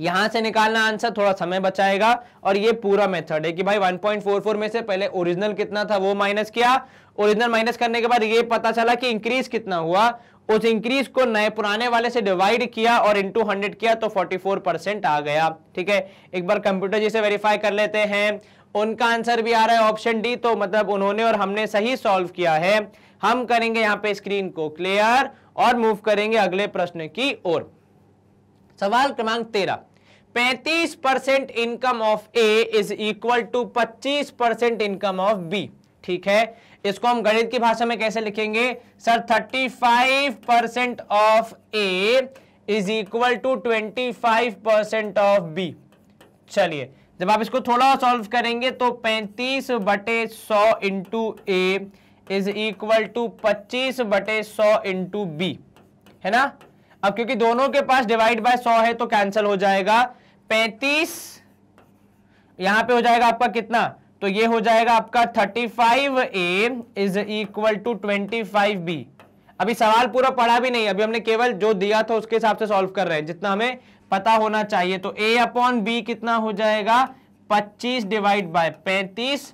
यहां से निकालना आंसर थोड़ा समय बचाएगा और ये पूरा मेथड है कि भाई 1.44 में से पहले ओरिजिनल कितना था वो माइनस किया ओरिजिनल माइनस करने के बाद ये पता चला कि इंक्रीज कितना हुआ उस इंक्रीज को नए पुराने वाले से डिवाइड किया और इनटू हंड्रेड किया तो फोर्टी फोर परसेंट आ गया ठीक है एक बार कंप्यूटर जी से वेरीफाई कर लेते हैं उनका आंसर भी आ रहा है ऑप्शन डी तो मतलब उन्होंने और हमने सही सॉल्व किया है हम करेंगे यहां पे स्क्रीन को क्लियर और मूव करेंगे अगले प्रश्न की ओर सवाल क्रमांक तेरह पैंतीस percent income of a is equal to पच्चीस परसेंट इनकम ऑफ बी ठीक है इसको हम गणित की भाषा में कैसे लिखेंगे sir 35 percent of a is equal to 25 percent of b चलिए जब आप इसको थोड़ा सॉल्व करेंगे तो 35 बटे सौ into a is equal to पच्चीस बटे सौ इंटू बी है ना अब क्योंकि दोनों के पास डिवाइड बाय सौ है तो कैंसिल हो जाएगा पैंतीस यहां पे हो जाएगा आपका कितना तो ये हो जाएगा आपका five a is equal to b अभी सवाल पूरा पढ़ा भी नहीं अभी हमने केवल जो दिया था उसके हिसाब से सॉल्व कर रहे हैं जितना हमें पता होना चाहिए तो ए अपॉन बी कितना हो जाएगा 25 डिवाइड बाय 35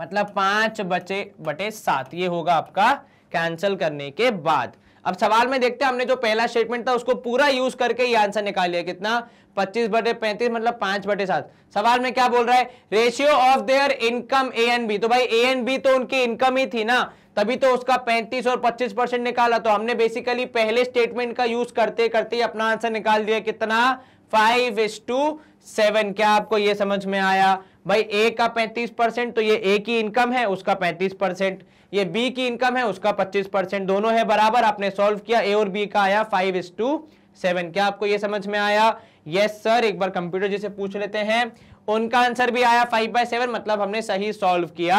मतलब पांच बचे बटे सात ये होगा आपका कैंसिल करने के बाद अब सवाल में देखते हैं हमने जो पहला स्टेटमेंट था उसको पूरा यूज करके ये आंसर निकाल लिया कितना पच्चीस बटे पैंतीस मतलब पांच बटे सात सवाल में क्या बोल रहा है ratio of their income a and b तो भाई ए एन बी तो उनकी इनकम ही थी ना तभी तो उसका 35 और 25 परसेंट निकाला तो हमने बेसिकली पहले स्टेटमेंट का यूज करते करते अपना आंसर निकाल दिया कितना फाइव इज टू सेवन क्या आपको ये समझ में आया भाई ए का 35 परसेंट तो ये ए की इनकम है उसका 35 परसेंट ये बी की इनकम है उसका 25 परसेंट दोनों है बराबर आपने सॉल्व किया ए और बी का आया फाइव इज टू सेवन क्या आपको ये समझ में आया यस सर एक बार कंप्यूटर जी से पूछ लेते हैं उनका आंसर भी आया फाइव बाय सेवन मतलब हमने सही सॉल्व किया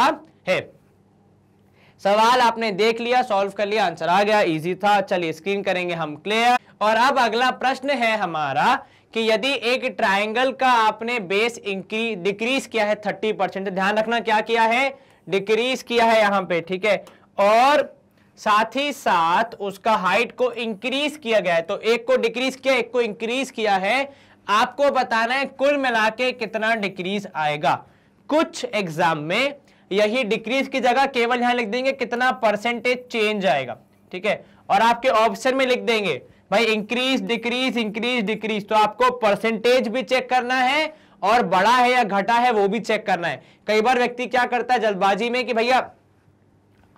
है सवाल आपने देख लिया सॉल्व कर लिया आंसर आ गया इजी था चलिए स्क्रीन करेंगे हम क्लियर और अब अगला प्रश्न है हमारा कि यदि एक ट्रायंगल का आपने बेस डिक्रीज किया है थर्टी परसेंट ध्यान रखना क्या किया है डिक्रीज किया है यहां पे ठीक है और साथ ही साथ उसका हाइट को इंक्रीज किया गया है तो एक को डिक्रीज किया एक को इंक्रीज किया है आपको बताना है कुल मिला के कितना डिक्रीज आएगा कुछ एग्जाम में यही डिक्रीज की जगह केवल यहां लिख देंगे कितना परसेंटेज चेंज आएगा ठीक है और आपके ऑप्शन में लिख देंगे भाई इंक्रीज डिक्रीज इंक्रीज डिक्रीज तो आपको परसेंटेज भी चेक करना है और बड़ा है या घटा है वो भी चेक करना है कई बार व्यक्ति क्या करता है जल्दबाजी में कि भैया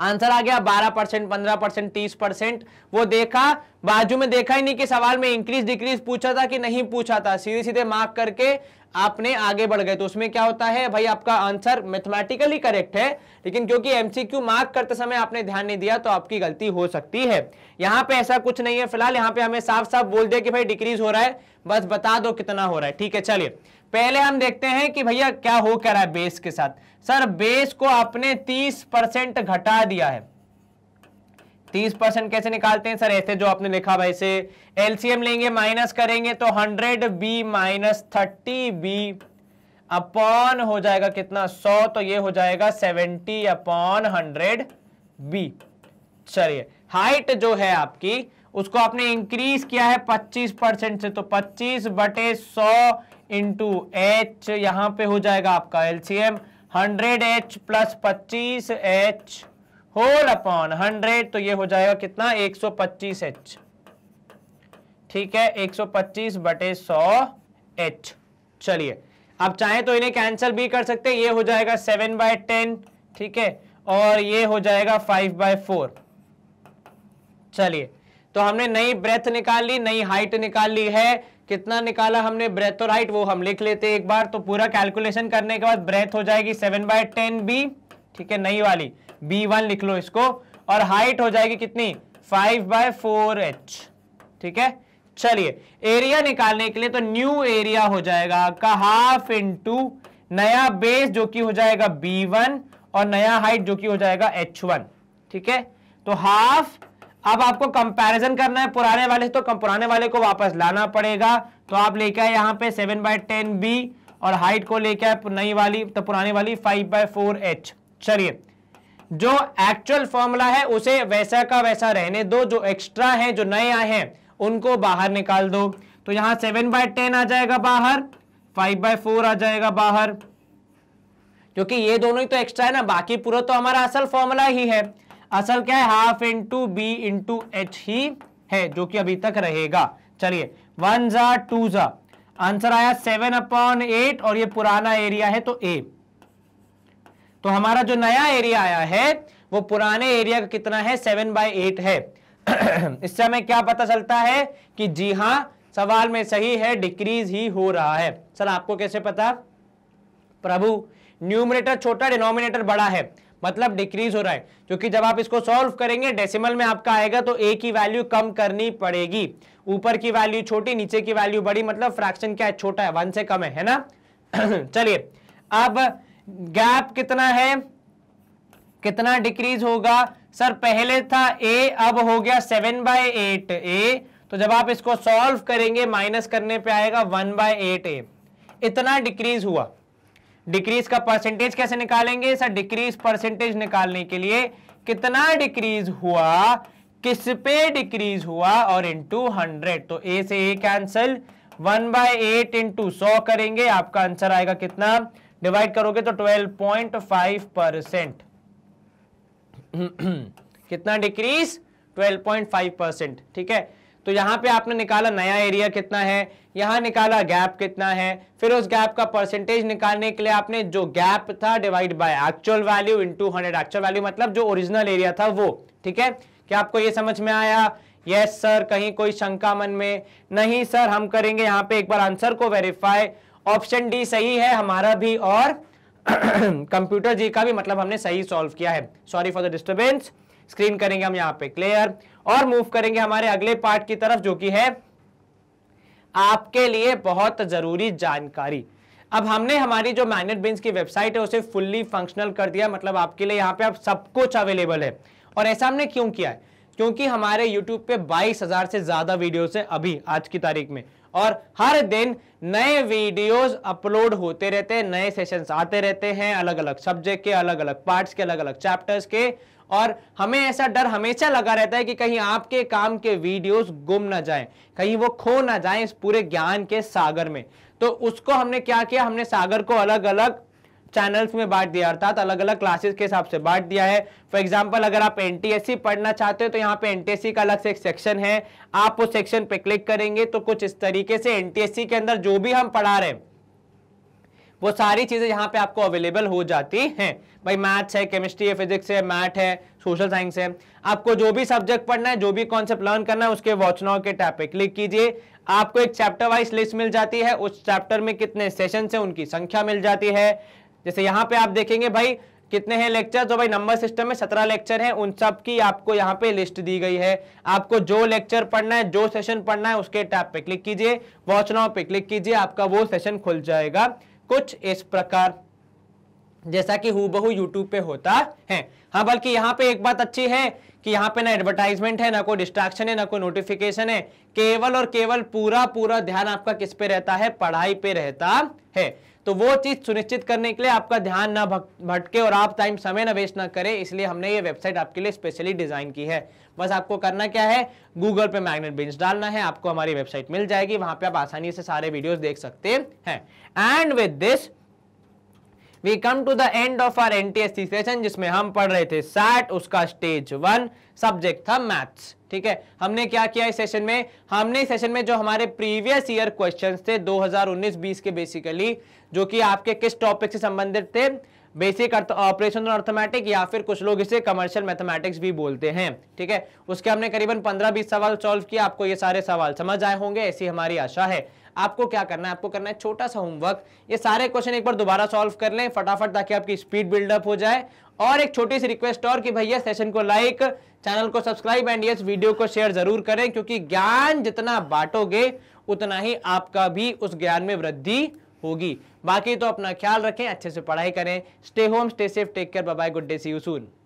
आंसर आ गया 12 परसेंट पंद्रह परसेंट तीस परसेंट वो देखा बाजू में देखा ही नहीं कि सवाल में इंक्रीज डिक्रीज पूछा था कि नहीं पूछा था सीधे सीधे मार्क करके आपने आगे बढ़ गए तो उसमें क्या होता है भाई आपका आंसर मैथमेटिकली करेक्ट है लेकिन क्योंकि एमसीक्यू मार्क करते समय आपने ध्यान नहीं दिया तो आपकी गलती हो सकती है यहाँ पे ऐसा कुछ नहीं है फिलहाल यहाँ पे हमें साफ साफ बोल दिया कि भाई डिक्रीज हो रहा है बस बता दो कितना हो रहा है ठीक है चलिए पहले हम देखते हैं कि भैया क्या हो क्या रहा है बेस के साथ सर बेस को आपने 30 परसेंट घटा दिया है 30 परसेंट कैसे निकालते हैं सर ऐसे जो आपने लिखा भाई से एलसीएम लेंगे माइनस करेंगे तो 100 b minus thirty b upon हो जाएगा कितना 100 तो ये हो जाएगा 70 अपॉन 100 बी चलिए हाइट जो है आपकी उसको आपने इंक्रीज किया है 25 परसेंट से तो 25 बटे सौ इंटू एच यहां पे हो जाएगा आपका एलसीएम हंड्रेड एच प्लस पच्चीस एच होल अपॉन 100 तो ये हो जाएगा कितना पच्चीस एच ठीक है 125 बटे सौ एच चलिए आप चाहें तो इन्हें कैंसिल भी कर सकते हैं ये हो जाएगा 7 बाय टेन ठीक है और ये हो जाएगा 5 बाय फोर चलिए तो हमने नई ब्रेथ निकाल ली नई हाइट निकाल ली है कितना निकाला हमने ब्रेथ और हाइट वो हम लिख लेते एक बार तो पूरा कैलकुलेशन करने के बाद ब्रेथ हो जाएगी सेवन बाय टेन बी ठीक है नई वाली बी वन लिख लो इसको और हाइट हो जाएगी कितनी फाइव बाय फोर एच ठीक है चलिए एरिया निकालने के लिए तो न्यू एरिया हो जाएगा आपका हाफ इंटू नया बेस जो कि हो जाएगा बी वन और नया हाइट जो कि हो जाएगा एच वन ठीक है तो हाफ अब आपको कंपैरिजन करना है पुराने वाले तो पुराने वाले को वापस लाना पड़ेगा तो आप लेके आए यहाँ पे सेवन बाय टेन बी और हाइट को लेके आए नई वाली तो पुरानी वाली फाइव बाय फोर एच चलिए जो एक्चुअल फॉर्मूला है उसे वैसा का वैसा रहने दो जो एक्स्ट्रा है जो नए आए हैं उनको बाहर निकाल दो तो यहाँ सेवन बाय टेन आ जाएगा बाहर फाइव बाय फोर आ जाएगा बाहर क्योंकि ये दोनों ही तो एक्स्ट्रा है ना बाकी पूरा तो हमारा असल फॉर्मूला ही है असल क्या है half into b into h ही है जो कि अभी तक रहेगा चलिए वन जा टू जा आंसर आया सेवन अपॉन एट और ये पुराना एरिया है तो ए तो हमारा जो नया एरिया आया है वो पुराने एरिया का कितना है सेवन बाई एट है इससे हमें क्या पता चलता है कि जी हाँ सवाल में सही है डिक्रीज ही हो रहा है सर आपको कैसे पता प्रभु न्यूमिनेटर छोटा डिनोमिनेटर बड़ा है मतलब डिक्रीज हो रहा है क्योंकि जब आप इसको सॉल्व करेंगे डेसिमल में आपका आएगा तो ए की वैल्यू कम करनी पड़ेगी ऊपर की वैल्यू छोटी नीचे की वैल्यू बड़ी मतलब फ्रैक्शन क्या है छोटा है वन से कम है है ना चलिए अब गैप कितना है कितना डिक्रीज होगा सर पहले था ए अब हो गया सेवन बाय एट ए तो जब आप इसको सॉल्व करेंगे माइनस करने पे आएगा वन बाय एट ए इतना डिक्रीज हुआ डिक्रीज का परसेंटेज कैसे निकालेंगे सर डिक्रीज परसेंटेज निकालने के लिए कितना डिक्रीज हुआ किस पे डिक्रीज हुआ और इंटू हंड्रेड तो ए से a cancel one by eight into सौ करेंगे आपका आंसर आएगा कितना डिवाइड करोगे तो ट्वेल्व पॉइंट फाइव परसेंट कितना डिक्रीज 12.5 परसेंट ठीक है तो यहाँ पे आपने निकाला नया एरिया कितना है यहाँ निकाला गैप कितना है फिर उस गैप का परसेंटेज निकालने के लिए आपने जो गैप था divide by actual value into hundred actual value मतलब जो ओरिजिनल एरिया था वो ठीक है क्या आपको ये समझ में आया यस yes, सर कहीं कोई शंका मन में नहीं सर हम करेंगे यहाँ पे एक बार आंसर को वेरीफाई ऑप्शन डी सही है हमारा भी और कंप्यूटर जी का भी मतलब हमने सही सॉल्व किया है sorry for the disturbance screen करेंगे हम यहाँ पे क्लियर और मूव करेंगे हमारे अगले पार्ट की तरफ जो कि है आपके लिए बहुत जरूरी जानकारी अब हमने हमारी जो मैनेट बिन्स की वेबसाइट है उसे फुल्ली फंक्शनल कर दिया मतलब आपके लिए यहाँ पे आप सब कुछ अवेलेबल है और ऐसा हमने क्यों किया है क्योंकि हमारे यूट्यूब पे 22,000 से ज़्यादा वीडियोस हैं अभी आज की तारीख में और हर दिन नए वीडियोस अपलोड होते रहते हैं नए सेशंस आते रहते हैं अलग अलग सब्जेक्ट के अलग अलग पार्ट्स के अलग अलग चैप्टर्स के और हमें ऐसा डर हमेशा लगा रहता है कि कहीं आपके काम के वीडियोस गुम ना जाएं कहीं वो खो ना जाएं इस पूरे ज्ञान के सागर में तो उसको हमने क्या किया हमने सागर को अलग अलग चैनल्स में बांट दिया अर्थात अलग अलग क्लासेस के हिसाब से बांट दिया है फॉर एग्जांपल अगर आप एनटीएससी पढ़ना चाहते हो तो यहाँ पे एनटीएससी का अलग से एक सेक्शन है आप उस सेक्शन पे क्लिक करेंगे तो कुछ इस तरीके से एनटीएससी के अंदर जो भी हम पढ़ा रहे हैं वो सारी चीज़ें यहाँ पे आपको अवेलेबल हो जाती हैं भाई मैथ्स है केमिस्ट्री है फिजिक्स है मैथ है सोशल साइंस है आपको जो भी सब्जेक्ट पढ़ना है जो भी कॉन्सेप्ट लर्न करना है उसके वॉच के टैप पे क्लिक कीजिए आपको एक चैप्टर वाइज लिस्ट मिल जाती है उस चैप्टर में कितने सेशन है उनकी संख्या मिल जाती है जैसे यहाँ पे आप देखेंगे भाई कितने हैं लेक्चर जो तो भाई नंबर सिस्टम में सत्रह लेक्चर हैं उन सब की आपको यहाँ पे लिस्ट दी गई है आपको जो लेक्चर पढ़ना है जो सेशन पढ़ना है उसके टैब पे क्लिक कीजिए वॉच नाउ पे क्लिक कीजिए आपका वो सेशन खुल जाएगा कुछ इस प्रकार जैसा कि हूबहू यूट्यूब पे होता है हाँ बल्कि यहाँ पे एक बात अच्छी है कि यहाँ पे ना एडवर्टाइजमेंट है ना कोई डिस्ट्रैक्शन है ना कोई नोटिफिकेशन है केवल और केवल पूरा पूरा ध्यान आपका किस पे रहता है पढ़ाई पे रहता है तो वो चीज़ सुनिश्चित करने के लिए आपका ध्यान ना भटके और आप टाइम समय ना वेस्ट ना करें इसलिए हमने ये वेबसाइट आपके लिए स्पेशली डिज़ाइन की है बस आपको करना क्या है गूगल पे मैग्नेट बिंस डालना है आपको हमारी वेबसाइट मिल जाएगी वहां पे आप आसानी से सारे वीडियोस देख सकते हैं and with this we come to the end of R NTSC session जिसमें हम पढ़ रहे थे सैट उसका स्टेज वन सब्जेक्ट था मैथ्स ठीक है हमने क्या किया इस सेशन में हमने सेशन में जो हमारे प्रीवियस ईयर क्वेश्चन थे 2019-20 के बेसिकली जो कि आपके किस टॉपिक से संबंधित थे बेसिक ऑपरेशन अर्थमेटिक या फिर कुछ लोग इसे कमर्शियल मैथमेटिक्स भी बोलते हैं ठीक है उसके हमने करीबन 15-20 सवाल सॉल्व किया आपको ये सारे सवाल समझ आए होंगे ऐसी हमारी आशा है आपको क्या करना है आपको करना है छोटा सा होमवर्क ये सारे क्वेश्चन एक बार दोबारा सॉल्व कर लें फटाफट ताकि आपकी स्पीड बिल्डअप हो जाए और एक छोटी सी रिक्वेस्ट और कि भैया सेशन को लाइक चैनल को सब्सक्राइब एंड यस वीडियो को शेयर जरूर करें क्योंकि ज्ञान जितना बांटोगे उतना ही आपका भी उस ज्ञान में वृद्धि होगी बाकी तो अपना ख्याल रखें अच्छे से पढ़ाई करें stay home stay safe take care bye good day see you soon